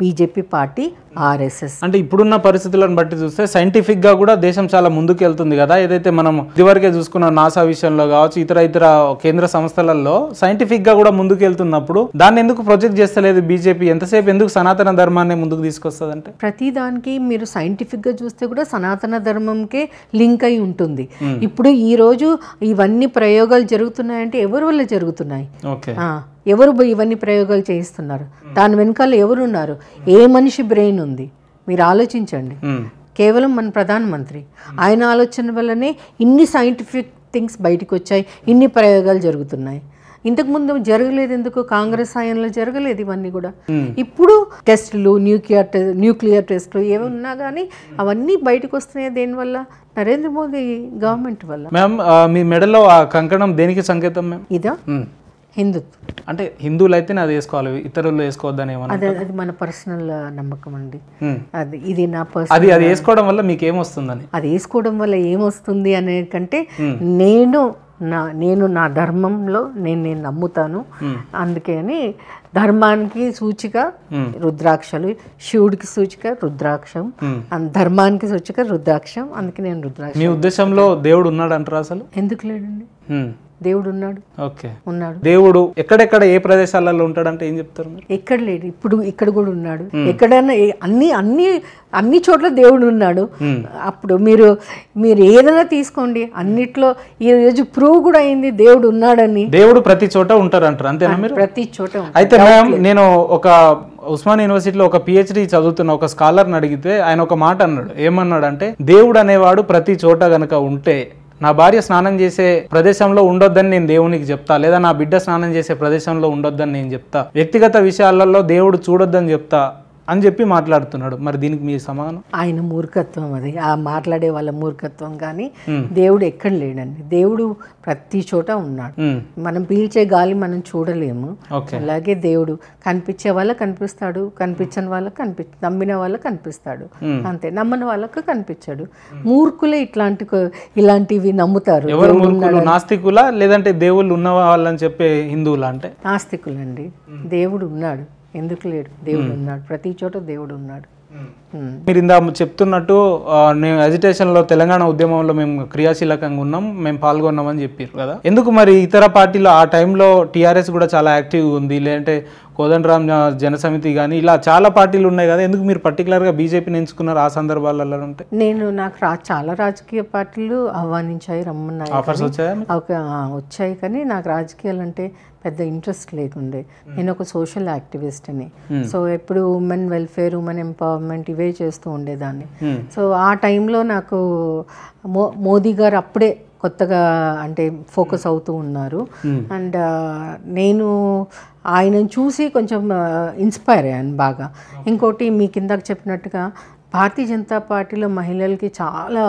Speaker 2: బీజేపీ పార్టీ ఆర్ఎస్ఎస్
Speaker 1: అంటే ఇప్పుడున్న పరిస్థితులను బట్టి చూస్తే సైంటిఫిక్గా కూడా దేశం చాలా ముందుకు వెళ్తుంది కదా ఏదైతే మనం ఇదివరకే చూసుకున్న నాసా విషయంలో కావచ్చు ఇతర ఇతర కేంద్ర సంస్థలలో సైంటిఫిక్గా కూడా ముందుకు వెళ్తున్నప్పుడు దాన్ని ఎందుకు ప్రొజెక్ట్ చేస్తలేదు బీజేపీ ఎంతసేపు ఎందుకు సనాతన ధర్మాన్ని ముందుకు తీసుకొస్తుంది
Speaker 2: అంటే ప్రతి దానికి మీరు సైంటిఫిక్గా చూస్తే కూడా సనాతన ధర్మంకే లింక్ అయి ఉంటుంది ఇప్పుడు ఈ రోజు ఇవన్నీ ప్రయోగాలు జరుగుతున్నాయంటే ఎవరి వల్ల జరుగుతున్నాయి ఓకే ఎవరు ఇవన్నీ ప్రయోగాలు చేయిస్తున్నారు దాని వెనకాల ఎవరున్నారు ఏ మనిషి బ్రెయిన్ ఉంది మీరు ఆలోచించండి కేవలం మన ప్రధానమంత్రి ఆయన ఆలోచన వల్లనే ఇన్ని సైంటిఫిక్ థింగ్స్ బయటకు వచ్చాయి ఇన్ని ప్రయోగాలు జరుగుతున్నాయి ఇంతకుముందు జరగలేదు ఎందుకు కాంగ్రెస్ హయాంలో జరగలేదు ఇవన్నీ కూడా ఇప్పుడు టెస్టులు న్యూక్లియర్ న్యూక్లియర్ టెస్టులు ఏమున్నా కానీ అవన్నీ బయటకు వస్తున్నాయి దేనివల్ల నరేంద్ర మోదీ గవర్నమెంట్ వల్ల
Speaker 1: మీ మెడలో ఆ కంకణం దేనికి సంకేతం ఇదా హిందుత్వం అంటే హిందువులు అయితే అది వేసుకోవాలి ఇతరులు వేసుకోవద్దని అది
Speaker 2: అది మన పర్సనల్ నమ్మకం అండి అది ఇది నా పర్సనల్ అది అది వేసుకోవడం
Speaker 1: వల్ల మీకు ఏమొస్తుందని
Speaker 2: అది వేసుకోవడం వల్ల ఏమొస్తుంది అనే కంటే నేను నా నేను నా ధర్మంలో నేను నేను నమ్ముతాను అందుకే అని ధర్మానికి సూచిక రుద్రాక్షలు శివుడికి సూచిక రుద్రాక్షం ధర్మానికి సూచిక రుద్రాక్షం అందుకే నేను రుద్రాక్ష మీ
Speaker 1: ఉద్దేశంలో దేవుడు ఉన్నాడు అంటారు అసలు ఎందుకు లేడండి దేవుడు ఉన్నాడు ఓకే ఉన్నాడు దేవుడు ఎక్కడెక్కడ ఏ ప్రదేశాలలో ఉంటాడంటే ఏం చెప్తారు
Speaker 2: ఎక్కడ లేడు ఇప్పుడు ఇక్కడ కూడా ఉన్నాడు ఎక్కడైనా అన్ని అన్ని అన్ని చోట్ల దేవుడు ఉన్నాడు అప్పుడు మీరు మీరు ఏదైనా తీసుకోండి అన్నిట్లో ఈ రోజు ప్రూవ్ కూడా అయింది దేవుడు ఉన్నాడని
Speaker 1: దేవుడు ప్రతి చోట ఉంటారు అంటారు అంతేనా మీరు
Speaker 2: ప్రతి చోట అయితే మ్యామ్
Speaker 1: నేను ఒక ఉస్మాన్ యూనివర్సిటీలో ఒక పిహెచ్డి చదువుతున్న ఒక స్కాలర్ని అడిగితే ఆయన ఒక మాట అన్నాడు ఏమన్నాడు అంటే దేవుడు అనేవాడు ప్రతి చోట గనక ఉంటే నా భార్య స్నానం చేసే ప్రదేశంలో ఉండొద్దని నేను దేవునికి చెప్తా లేదా నా బిడ్డ స్నానం చేసే ప్రదేశంలో ఉండొద్దని నేను చెప్తా వ్యక్తిగత విషయాలలో దేవుడు చూడొద్దని చెప్తా అని చెప్పి మాట్లాడుతున్నాడు మరి దీనికి మీ సమానం
Speaker 2: ఆయన మూర్ఖత్వం అది ఆ మాట్లాడే వాళ్ళ మూర్ఖత్వం కానీ దేవుడు ఎక్కడ లేడండి దేవుడు ప్రతి చోట ఉన్నాడు మనం పీల్చే గాలి మనం చూడలేము అలాగే దేవుడు కనిపించే వాళ్ళకి కనిపిస్తాడు కనిపించని వాళ్ళకి కనిపి నమ్మిన వాళ్ళకి కనిపిస్తాడు అంతే నమ్మని వాళ్ళకు కనిపించాడు మూర్ఖులే ఇట్లాంటి ఇలాంటివి నమ్ముతారు
Speaker 1: నాస్తికులా లేదంటే దేవుళ్ళు ఉన్న వాళ్ళని చెప్పే హిందువులా అంటే
Speaker 2: నాస్తికులండి దేవుడు ఉన్నాడు ఎందుకు లేడు దేవుడు ఉన్నాడు ప్రతి చోట దేవుడు ఉన్నాడు
Speaker 1: మీరు ఇందా చెప్తున్నట్టు మేము లో తెలంగాణ ఉద్యమంలో మేము క్రియాశీలకంగా ఉన్నాం మేము పాల్గొన్నామని చెప్పారు కదా ఎందుకు మరి ఇతర పార్టీలో ఆ టైంలో టీఆర్ఎస్ కూడా చాలా యాక్టివ్గా ఉంది లేదంటే కోదండరామ్ జనసమితి కానీ ఇలా చాలా పార్టీలు ఉన్నాయి కదా ఎందుకు మీరు పర్టికులర్గా బీజేపీని ఎంచుకున్నారు ఆ సందర్భాలలో ఉంటే
Speaker 2: నేను నాకు రా చాలా రాజకీయ పార్టీలు ఆహ్వానించాయి రమ్మన్నాయి ఆఫర్స్ వచ్చాయి వచ్చాయి కానీ నాకు రాజకీయాలు అంటే పెద్ద ఇంట్రెస్ట్ లేకుండే hmm. నేను ఒక సోషల్ యాక్టివిస్ట్ని సో ఎప్పుడు ఉమెన్ వెల్ఫేర్ ఉమెన్ ఎంపవర్మెంట్ ఇవే చేస్తూ ఉండేదాన్ని సో hmm. ఆ టైంలో నాకు మో మోదీ గారు అప్పుడే కొత్తగా అంటే ఫోకస్ hmm. అవుతూ ఉన్నారు hmm. అండ్ నేను ఆయనను చూసి కొంచెం ఇన్స్పైర్ అయ్యాను బాగా ఇంకోటి మీ కిందకు చెప్పినట్టుగా భారతీయ జనతా పార్టీలో మహిళలకి చాలా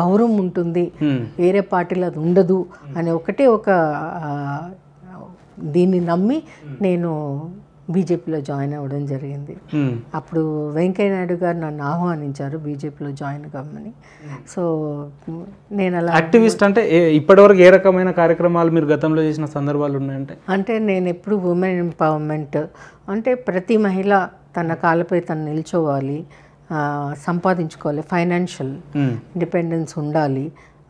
Speaker 2: గౌరవం ఉంటుంది hmm. వేరే పార్టీలో అది ఉండదు అని ఒకటే ఒక దీన్ని నమ్మి నేను బీజేపీలో జాయిన్ అవ్వడం జరిగింది అప్పుడు వెంకయ్య నాయుడు గారు నన్ను ఆహ్వానించారు బీజేపీలో జాయిన్ కమ్మని సో నేను అలా యాక్టివిస్ట్
Speaker 1: అంటే ఇప్పటివరకు ఏ రకమైన కార్యక్రమాలు మీరు గతంలో చేసిన సందర్భాలు ఉన్నాయంటే
Speaker 2: అంటే నేను ఎప్పుడు ఉమెన్ ఎంపవర్మెంట్ అంటే ప్రతి మహిళ తన కాళ్ళపై తను నిల్చోవాలి సంపాదించుకోవాలి ఫైనాన్షియల్ ఇండిపెండెన్స్ ఉండాలి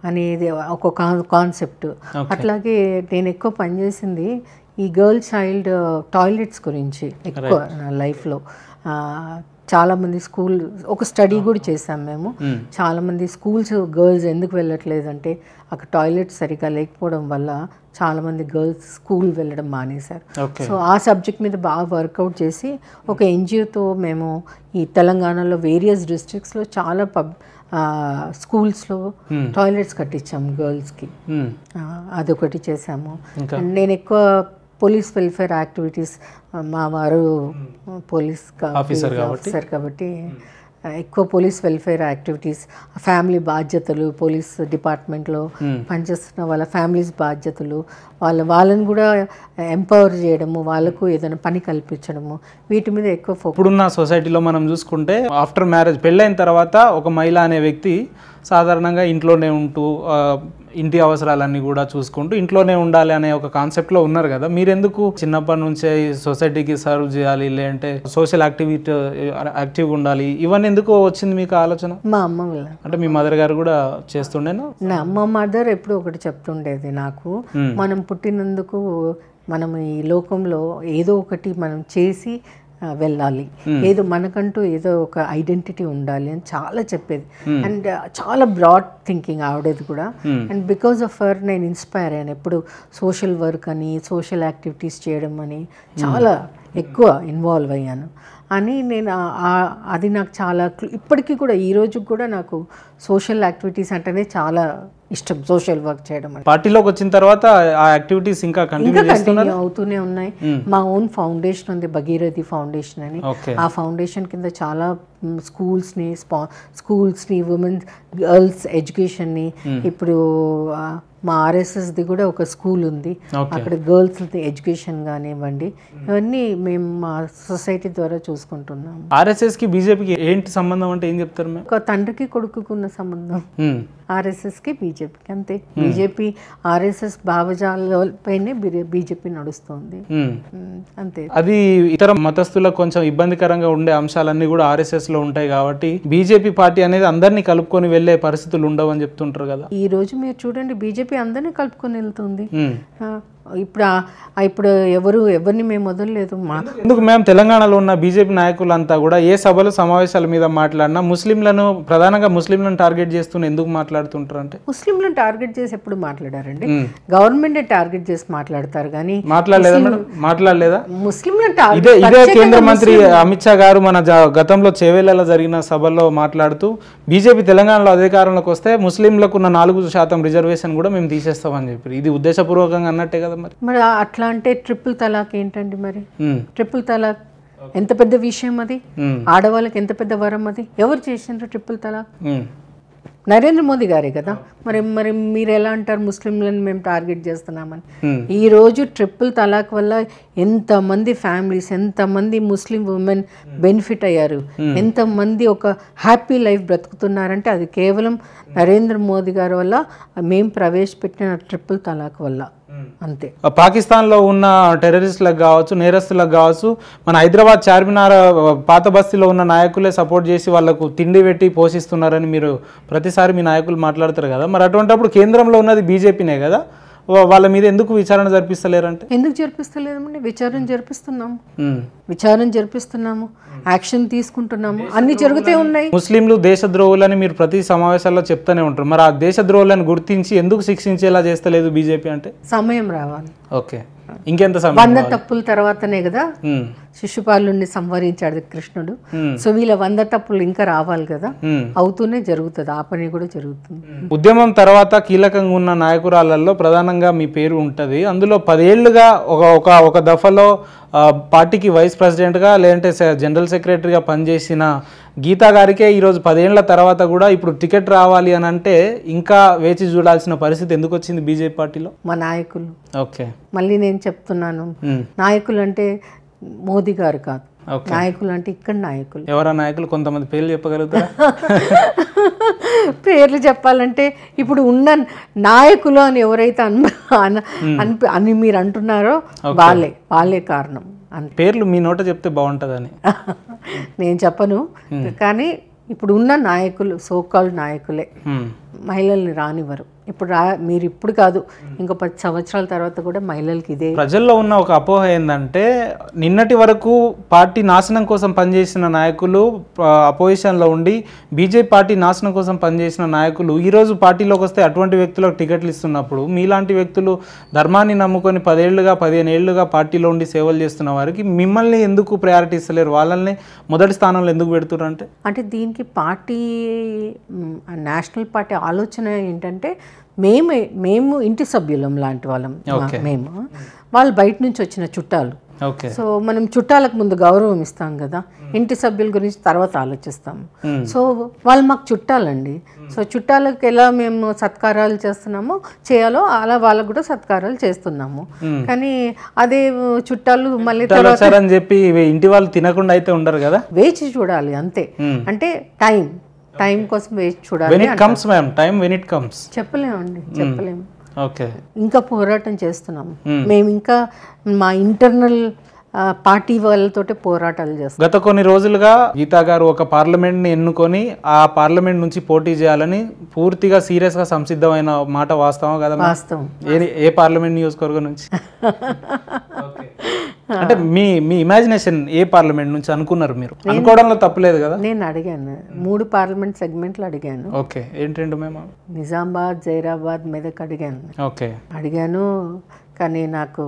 Speaker 2: అనేది ఒక కాన్సెప్ట్ అట్లాగే నేను ఎక్కువ పనిచేసింది ఈ గర్ల్ చైల్డ్ టాయిలెట్స్ గురించి ఎక్కువ నా లైఫ్లో చాలామంది స్కూల్ ఒక స్టడీ oh. కూడా చేసాం మేము hmm. చాలామంది స్కూల్స్ గర్ల్స్ ఎందుకు వెళ్ళట్లేదు అంటే అక్కడ టాయిలెట్ సరిగా లేకపోవడం వల్ల చాలామంది గర్ల్స్ స్కూల్ వెళ్ళడం మానేశారు సో ఆ సబ్జెక్ట్ మీద బాగా వర్కౌట్ చేసి ఒక ఎన్జిఓతో మేము ఈ తెలంగాణలో వేరియస్ డిస్ట్రిక్ట్స్లో చాలా పబ్ స్కూల్స్లో hmm. టాయిలెట్స్ కట్టించాము గర్ల్స్కి hmm. అదొకటి చేసాము నేను ఎక్కువ పోలీస్ వెల్ఫేర్ యాక్టివిటీస్ మా వారు hmm. పోలీస్ ఆఫీసర్ కాబట్టి hmm. ఎక్కువ పోలీస్ వెల్ఫేర్ యాక్టివిటీస్ ఫ్యామిలీ బాధ్యతలు పోలీస్ డిపార్ట్మెంట్లో hmm. పనిచేస్తున్న వాళ్ళ ఫ్యామిలీస్ బాధ్యతలు వాళ్ళ వాళ్ళని కూడా ఎంపవర్ చేయడము వాళ్ళకు ఏదైనా పని కల్పించడము వీటి మీద ఎక్కువ ఇప్పుడున్న
Speaker 1: సొసైటీలో మనం చూసుకుంటే ఆఫ్టర్ మ్యారేజ్ పెళ్ళైన తర్వాత ఒక మహిళ అనే వ్యక్తి సాధారణంగా ఇంట్లోనే ఉంటూ ఇంటి అవసరాలన్నీ కూడా చూసుకుంటూ ఇంట్లోనే ఉండాలి అనే ఒక కాన్సెప్ట్లో ఉన్నారు కదా మీరెందుకు చిన్నప్పటి నుంచే సొసైటీకి సర్వ్ చేయాలి లేదంటే సోషల్ యాక్టివిటీ యాక్టివ్ ఉండాలి ఇవన్నీ ఎందుకు వచ్చింది మీకు ఆలోచన మా అమ్మ అంటే మీ మదర్ గారు కూడా చేస్తుండేనా
Speaker 2: నా అమ్మ మదర్ ఎప్పుడు ఒకటి చెప్తుండేది నాకు మనం పుట్టినందుకు మనం ఈ లోకంలో ఏదో ఒకటి మనం చేసి వెళ్ళాలి ఏదో మనకంటూ ఏదో ఒక ఐడెంటిటీ ఉండాలి అని చాలా చెప్పేది అండ్ చాలా బ్రాడ్ థింకింగ్ ఆవిడేది కూడా అండ్ బికాస్ ఆఫ్ హర్ నేను ఇన్స్పైర్ అయ్యాను ఎప్పుడు సోషల్ వర్క్ అని సోషల్ యాక్టివిటీస్ చేయడం అని చాలా ఎక్కువ ఇన్వాల్వ్ అయ్యాను అని నేను అది నాకు చాలా ఇప్పటికీ కూడా ఈరోజు కూడా నాకు సోషల్ యాక్టివిటీస్ అంటేనే చాలా ఇష్టం సోషల్ వర్క్ చేయడం
Speaker 1: పార్టీలోకి వచ్చిన తర్వాత ఆ యాక్టివిటీస్ ఇంకా కంటిన్యూ
Speaker 2: అవుతూనే ఉన్నాయి మా ఓన్ ఫౌండేషన్ ఉంది భగీరథి ఫౌండేషన్ అని ఆ ఫౌండేషన్ కింద చాలా స్కూల్స్ ని స్పా ని ఉమెన్స్ గర్ల్స్ ఎడ్యుకేషన్ ని ఇప్పుడు మా ఆర్ఎస్ఎస్ ది కూడా ఒక స్కూల్ ఉంది అక్కడ గర్ల్స్ ఎడ్యుకేషన్ కానివ్వండి ఇవన్నీ మేము మా సొసైటీ ద్వారా చూసుకుంటున్నాం
Speaker 1: ఆర్ఎస్ఎస్ కి బీజేపీకి ఏంటి
Speaker 2: సంబంధం అంటే ఏం చెప్తారు ఒక తండ్రికి కొడుకుకున్న సంబంధం కి బీజేపీ బీజేపీకి అంతే బీజేపీ ఆర్ఎస్ఎస్ భావజాలపైనే బీజేపీ నడుస్తుంది అంతే
Speaker 1: అది ఇతర మతస్థులకు కొంచెం ఇబ్బందికరంగా ఉండే అంశాలన్నీ కూడా ఆర్ఎస్ఎస్ లో ఉంటాయి కాబట్టి బీజేపీ పార్టీ అనేది అందరినీ కలుపుకొని వెళ్లే పరిస్థితులు ఉండవని చెప్తుంటారు కదా
Speaker 2: ఈ రోజు మీరు చూడండి బీజేపీ అందరినీ కలుపుకొని వెళ్తుంది ఇప్పుడు ఇప్పుడు ఎవరు ఎవరిని మేము వదలలేదు మా
Speaker 1: ఎందుకు మేము తెలంగాణలో ఉన్న బీజేపీ నాయకులంతా కూడా ఏ సభలు సమావేశాల మీద మాట్లాడినా ముస్లింలను ప్రధానంగా ముస్లింలను టార్గెట్ చేస్తూ ఎందుకు మాట్లాడుతుంటారు అంటే
Speaker 2: ముస్లింలను టార్గెట్ చేసి ఎప్పుడు మాట్లాడారండి గవర్నమెంట్ టార్గెట్ చేసి మాట్లాడతారు కానీ మాట్లాడలేదా మాట్లాడలేదా ముస్లింలు ఇదే ఇదే కేంద్ర మంత్రి
Speaker 1: అమిత్ షా గారు మన గతంలో చేవేళ్ళ జరిగిన సభల్లో మాట్లాడుతూ బీజేపీ తెలంగాణలో అధికారంలోకి వస్తే ముస్లింలకు ఉన్న నాలుగు శాతం రిజర్వేషన్ కూడా మేము తీసేస్తామని చెప్పి ఇది ఉద్దేశపూర్వకంగా అన్నట్టే కదా మరి
Speaker 2: మరి అట్లా అంటే ట్రిపుల్ తలాక్ ఏంటండి మరి ట్రిపుల్ తలాక్ ఎంత పెద్ద విషయం అది ఆడవాళ్ళకి ఎంత పెద్ద వరం అది ఎవరు చేసిండ్రు ట్రిపుల్ తలాక్ నరేంద్ర మోదీ గారే కదా మరి మరి మీరు ఎలా అంటారు ముస్లింలను మేము టార్గెట్ చేస్తున్నామని ఈ రోజు ట్రిపుల్ తలాక్ వల్ల ఎంత మంది ఫ్యామిలీస్ ఎంత మంది ముస్లిం ఉమెన్ బెనిఫిట్ అయ్యారు ఎంత మంది ఒక హ్యాపీ లైఫ్ బ్రతుకుతున్నారంటే అది కేవలం నరేంద్ర మోదీ గారి వల్ల మేము ప్రవేశపెట్టిన ట్రిపుల్ తలాక్ వల్ల అంతే
Speaker 1: పాకిస్తాన్ లో ఉన్న టెర్రరిస్టులకు కావచ్చు నేరస్తులకు కావచ్చు మన హైదరాబాద్ చార్మినార్ పాత బస్తీలో ఉన్న నాయకులే సపోర్ట్ చేసి వాళ్లకు తిండి పెట్టి పోషిస్తున్నారని మీరు ప్రతి ఒక్కసారి మీ నాయకులు మాట్లాడతారు కదా మరి అటువంటిప్పుడు కేంద్రంలో ఉన్నది బీజేపీనే కదా వాళ్ళ మీద ఎందుకు విచారణ జరిపిస్తలేరంటే
Speaker 2: ఎందుకు జరిపిస్తలేదండి విచారణ జరిపిస్తున్నాము విచారణ జరిపిస్తున్నాము యాక్షన్ తీసుకుంటున్నాము అన్ని జరుగుతూ ఉన్నాయి
Speaker 1: ముస్లింలు దేశద్రోహులని మీరు ప్రతి సమావేశాల్లో చెప్తానే ఉంటారు మరి ఆ దేశద్రోహులను గుర్తించి ఎందుకు శిక్షించేలా చేస్తలేదు బీజేపీ అంటే
Speaker 2: సమయం రావాలి
Speaker 1: ఓకే ఇంకెంత వంద
Speaker 2: తప్పుల తర్వాతనే కదా శిశుపాలు సంవరించాడు కృష్ణుడు సో వీళ్ళ వంద తప్పులు ఇంకా రావాలి కదా అవుతూనే జరుగుతుంది ఆ పని కూడా జరుగుతుంది
Speaker 1: ఉద్యమం తర్వాత కీలకంగా ఉన్న నాయకురాలలో ప్రధానంగా మీ పేరు ఉంటది అందులో పదేళ్లుగా ఒక ఒక దఫలో పార్టీకి వైస్ ప్రెసిడెంట్గా లేదంటే జనరల్ సెక్రటరీగా పనిచేసిన గీతా గారికే ఈరోజు పదేళ్ల తర్వాత కూడా ఇప్పుడు టికెట్ రావాలి అని అంటే ఇంకా వేచి చూడాల్సిన పరిస్థితి ఎందుకు వచ్చింది బీజేపీ పార్టీలో మా నాయకులు ఓకే
Speaker 2: మళ్ళీ నేను చెప్తున్నాను నాయకులు అంటే మోదీ గారు కాదు నాయకులు అంటే ఇక్కడ నాయకులు
Speaker 1: ఎవరా నాయకులు కొంతమంది పేర్లు చెప్పగలుగుతారు
Speaker 2: పేర్లు చెప్పాలంటే ఇప్పుడు ఉన్న నాయకులు అని ఎవరైతే అన్ అని మీరు అంటున్నారో వాళ్ళే వాళ్ళే కారణం
Speaker 1: పేర్లు మీ నోట చెప్తే బాగుంటుందని
Speaker 2: నేను చెప్పను కానీ ఇప్పుడు ఉన్న నాయకులు సోకాల్ నాయకులే మహిళల్ని రానివ్వరు ఇప్పుడు రా మీరు ఇప్పుడు కాదు ఇంకో పది సంవత్సరాల తర్వాత కూడా మహిళలకి ఇదే
Speaker 1: ప్రజల్లో ఉన్న ఒక అపోహ ఏంటంటే నిన్నటి వరకు పార్టీ నాశనం కోసం పనిచేసిన నాయకులు అపోజిషన్లో ఉండి బీజేపీ పార్టీ నాశనం కోసం పనిచేసిన నాయకులు ఈరోజు పార్టీలోకి వస్తే అటువంటి వ్యక్తులకు టికెట్లు ఇస్తున్నప్పుడు మీలాంటి వ్యక్తులు ధర్మాన్ని నమ్ముకొని పదేళ్లుగా పదిహేను ఏళ్లుగా పార్టీలో ఉండి సేవలు చేస్తున్న వారికి మిమ్మల్ని ఎందుకు ప్రయారిటీ ఇస్తలేరు వాళ్ళని మొదటి స్థానంలో ఎందుకు పెడుతున్నారు అంటే
Speaker 2: అంటే దీనికి పార్టీ నేషనల్ పార్టీ ఆలోచన ఏంటంటే మేము మేము ఇంటి సభ్యులం లాంటి వాళ్ళం మేము వాళ్ళు బయట నుంచి వచ్చిన చుట్టాలు సో మనం చుట్టాలకు ముందు గౌరవం ఇస్తాం కదా ఇంటి సభ్యుల గురించి తర్వాత ఆలోచిస్తాము సో వాళ్ళు మాకు చుట్టాలండి సో చుట్టాలకు ఎలా మేము సత్కారాలు చేస్తున్నామో చేయాలో అలా వాళ్ళకు కూడా సత్కారాలు చేస్తున్నాము కానీ అదే చుట్టాలు మళ్ళీ తర్వాత
Speaker 1: చెప్పి ఇంటి వాళ్ళు తినకుండా అయితే ఉండరు కదా
Speaker 2: వేచి చూడాలి అంతే అంటే టైం టైం కోసం వేచి చూడాలి comes ma'am
Speaker 1: time when it comes
Speaker 2: చెప్పలేమండి hmm. చెప్పలేము ఓకే ఇంకా పోరాటం చేస్తున్నాము hmm. మేము ఇంకా మా ఇంటర్నల్ పార్టీ వాళ్ళతో పోరాటాలు చేస్తాం
Speaker 1: గత కొన్ని రోజులుగా గీతా గారు ఒక పార్లమెంట్ని ఎన్నుకొని ఆ పార్లమెంట్ నుంచి పోటీ చేయాలని పూర్తిగా సీరియస్గా సంసిద్ధమైన మాట వాస్తవం కదా వాస్తవం ఏ పార్లమెంట్ నియోజకవర్గం నుంచి అంటే మీ మీ ఇమాజినేషన్ ఏ పార్లమెంట్ నుంచి అనుకున్నారు మీరు అనుకోవడంలో తప్పలేదు కదా
Speaker 2: నేను అడిగాను మూడు పార్లమెంట్ సెగ్మెంట్లు అడిగాను ఓకే ఏంటంటే మేము నిజామాబాద్ జైరాబాద్ మీదకి అడిగాను ఓకే అడిగాను కానీ నాకు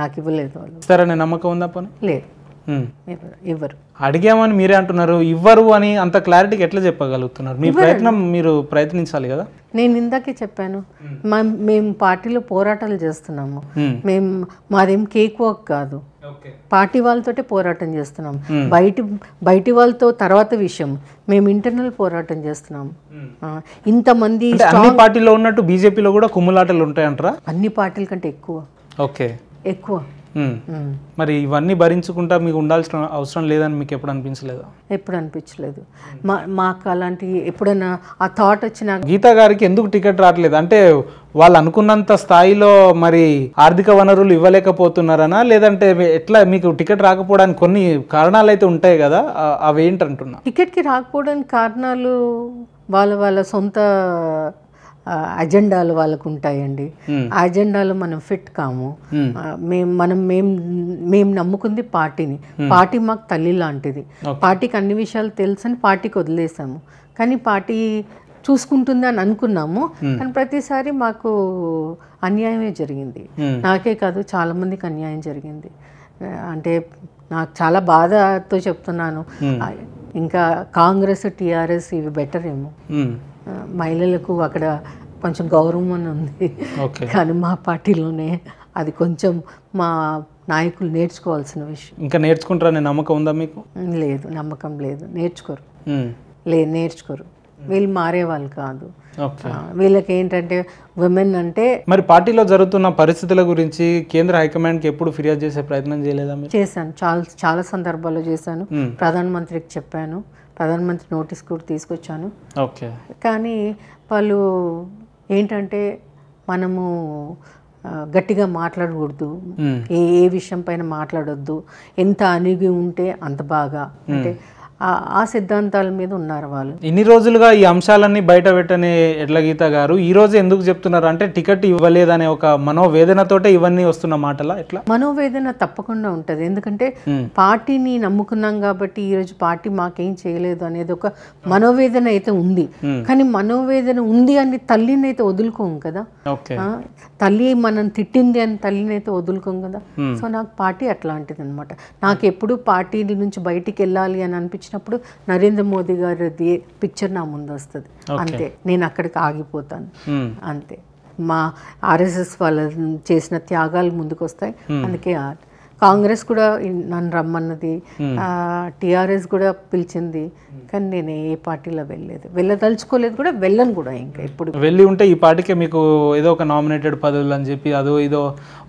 Speaker 2: నాకు ఇవ్వలేదు వాళ్ళు
Speaker 1: సరే నమ్మకం ఉందా పోనీ
Speaker 2: లేదు ఇవ్వరు
Speaker 1: అడిగామని మీరే అంటున్నారు ఇవ్వరు అని అంత క్లారిటీ ఎట్లా చెప్పగలుగుతున్నారు మీ ప్రయత్నం మీరు ప్రయత్నించాలి కదా
Speaker 2: నేను ఇందాకే చెప్పాను మేము పార్టీలో పోరాటాలు చేస్తున్నాము మేము మాదేం కేక్ వాక్ కాదు పార్టీ వాళ్ళతోటే పోరాటం చేస్తున్నాం బయటి బయటి వాళ్ళతో తర్వాత విషయం మేము ఇంటర్నల్ పోరాటం చేస్తున్నాం ఇంతమంది అన్ని పార్టీలో
Speaker 1: ఉన్నట్టు బీజేపీలో కూడా కుమ్ములాటలు ఉంటాయంటారా
Speaker 2: అన్ని పార్టీల కంటే ఎక్కువ ఓకే ఎక్కువ
Speaker 1: మరి ఇవన్నీ భరించుకుంటా మీకు ఉండాల్సిన అవసరం లేదని మీకు ఎప్పుడు అనిపించలేదు
Speaker 2: ఎప్పుడు అనిపించలేదు మా మాకు అలాంటి ఎప్పుడైనా ఆ థాట్ వచ్చిన
Speaker 1: గీతా గారికి ఎందుకు టికెట్ రావట్లేదు అంటే వాళ్ళు అనుకున్నంత స్థాయిలో మరి ఆర్థిక వనరులు ఇవ్వలేకపోతున్నారనా లేదంటే ఎట్లా మీకు టికెట్ రాకపోవడానికి కొన్ని కారణాలు అయితే ఉంటాయి కదా అవి అవేంటంటున్నా
Speaker 2: టికెట్కి రాకపోవడానికి కారణాలు వాళ్ళ వాళ్ళ సొంత అజెండాలు వాళ్ళకు ఉంటాయండి ఆ అజెండాలు మనం ఫిట్ కాము మేము మనం మేం మేము నమ్ముకుంది పార్టీని పార్టీ మాకు తల్లి లాంటిది పార్టీకి అన్ని విషయాలు తెలుసని పార్టీకి వదిలేసాము కానీ పార్టీ చూసుకుంటుంది అని అనుకున్నాము కానీ ప్రతిసారి మాకు అన్యాయమే జరిగింది నాకే కాదు చాలా మందికి అన్యాయం జరిగింది అంటే నాకు చాలా బాధతో చెప్తున్నాను ఇంకా కాంగ్రెస్ టీఆర్ఎస్ ఇవి బెటర్ ఏమో మహిళలకు అక్కడ కొంచెం గౌరవం అని ఉంది కానీ మా పార్టీలోనే అది కొంచెం మా నాయకులు నేర్చుకోవాల్సిన విషయం
Speaker 1: ఇంకా నేర్చుకుంటారనే నమ్మకం ఉందా మీకు
Speaker 2: లేదు నమ్మకం లేదు నేర్చుకోరు లేదు నేర్చుకోరు వీళ్ళు మారేవాళ్ళు కాదు వీళ్ళకి ఏంటంటే ఉమెన్ అంటే
Speaker 1: మరి పార్టీలో జరుగుతున్న పరిస్థితుల గురించి కేంద్ర హైకమాండ్కి ఎప్పుడు ఫిర్యాదు చేసే ప్రయత్నం చేయలేదా
Speaker 2: చేశాను చాలా చాలా సందర్భాల్లో చేశాను ప్రధానమంత్రికి చెప్పాను ప్రధానమంత్రి నోటీస్ కూడా తీసుకొచ్చాను ఓకే కానీ వాళ్ళు ఏంటంటే మనము గట్టిగా మాట్లాడకూడదు ఏ ఏ విషయం పైన మాట్లాడొద్దు ఎంత అనిగి ఉంటే అంత బాగా అంటే ఆ సిద్ధాంతాల మీద ఉన్నారు వాళ్ళు
Speaker 1: ఇన్ని రోజులుగా ఈ అంశాలన్నీ బయట పెట్టనే ఎడ్ల గీత గారు ఈ రోజు ఎందుకు చెప్తున్నారు అంటే టికెట్ ఇవ్వలేదనే ఒక మనోవేదనతోటే ఇవన్నీ వస్తున్న మాటల ఎట్లా
Speaker 2: మనోవేదన తప్పకుండా ఉంటది ఎందుకంటే పార్టీని నమ్ముకున్నాం కాబట్టి ఈ రోజు పార్టీ మాకేం చేయలేదు అనేది ఒక మనోవేదన అయితే ఉంది కానీ మనోవేదన ఉంది అని తల్లిని అయితే వదులుకోం కదా తల్లి మనం తిట్టింది అని తల్లిని అయితే వదులుకోం కదా సో నాకు పార్టీ అట్లాంటిది అనమాట నాకు ఎప్పుడు పార్టీ నుంచి బయటికి వెళ్ళాలి అని అనిపించింది వచ్చినప్పుడు నరేంద్ర మోదీ గారి పిక్చర్ నా ముందు వస్తుంది అంతే నేను అక్కడికి ఆగిపోతాను hmm. అంతే మా ఆర్ఎస్ఎస్ వాళ్ళ చేసిన త్యాగాలు ముందుకు వస్తాయి hmm. అందుకే కాంగ్రెస్ కూడా నన్ను రమ్మన్నది hmm. టీఆర్ఎస్ కూడా పిలిచింది కానీ నేను ఏ పార్టీలో వెళ్ళలేదు వెళ్ళదలుచుకోలేదు కూడా వెళ్ళను కూడా ఇంకా ఇప్పుడు
Speaker 1: వెళ్ళి ఉంటే ఈ పార్టీకి మీకు ఏదో ఒక నామినేటెడ్ పదవులు అని చెప్పి అదో ఇదో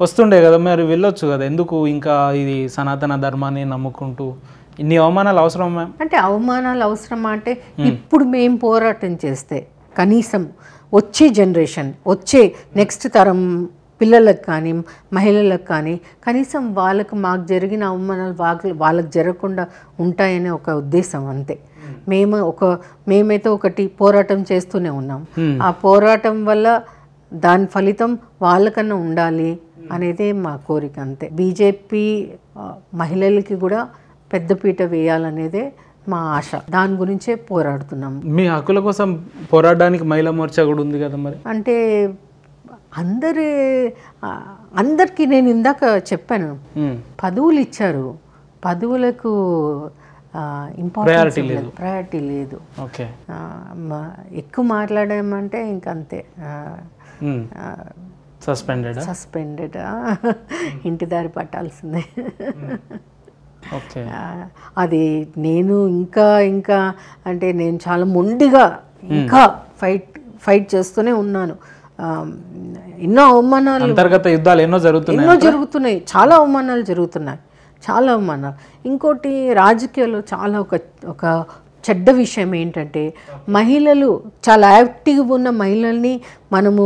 Speaker 1: వస్తుండే కదా మరి వెళ్ళొచ్చు కదా ఎందుకు ఇంకా ఇది సనాతన ధర్మాన్ని నమ్ముకుంటూ ఇన్ని అవమానాలు అవసరం
Speaker 2: అంటే అవమానాలు అవసరమా అంటే ఇప్పుడు మేము పోరాటం చేస్తే కనీసం వచ్చే జనరేషన్ వచ్చే నెక్స్ట్ తరం పిల్లలకు కానీ మహిళలకు కానీ కనీసం వాళ్ళకు మాకు జరిగిన అవమానాలు వాళ్ళ వాళ్ళకు జరగకుండా ఉంటాయనే ఒక ఉద్దేశం అంతే మేము ఒక మేమైతే ఒకటి పోరాటం చేస్తూనే ఉన్నాం ఆ పోరాటం వల్ల దాని ఫలితం వాళ్ళకన్నా ఉండాలి అనేది మా కోరిక అంతే బీజేపీ మహిళలకి కూడా పెద్దపీట వేయాలనేదే మా ఆశ దాని గురించే పోరాడుతున్నాం
Speaker 1: మీ హక్కుల కోసం పోరాడడానికి మహిళా మోర్చా కూడా ఉంది కదా మరి
Speaker 2: అంటే అందరి అందరికీ నేను ఇందాక చెప్పాను పదవులు ఇచ్చారు పదవులకు ఇంపార్టెన్స్ లేదు ప్రయారిటీ లేదు ఎక్కువ మాట్లాడామంటే ఇంకంతే సస్పెండెడ్ సస్పెండెడ్ ఇంటి దారి పట్టాల్సిందే అది నేను ఇంకా ఇంకా అంటే నేను చాలా మొండిగా ఇంకా ఫైట్ ఫైట్ చేస్తూనే ఉన్నాను ఎన్నో అవమానాలు అంతర్గత
Speaker 1: యుద్ధాలు ఎన్నో జరుగుతున్నాయి ఎన్నో
Speaker 2: జరుగుతున్నాయి చాలా అవమానాలు జరుగుతున్నాయి చాలా అవమానాలు ఇంకోటి రాజకీయాల్లో చాలా ఒక ఒక చెడ్డ విషయం ఏంటంటే మహిళలు చాలా యాక్టివ్గా ఉన్న మహిళల్ని మనము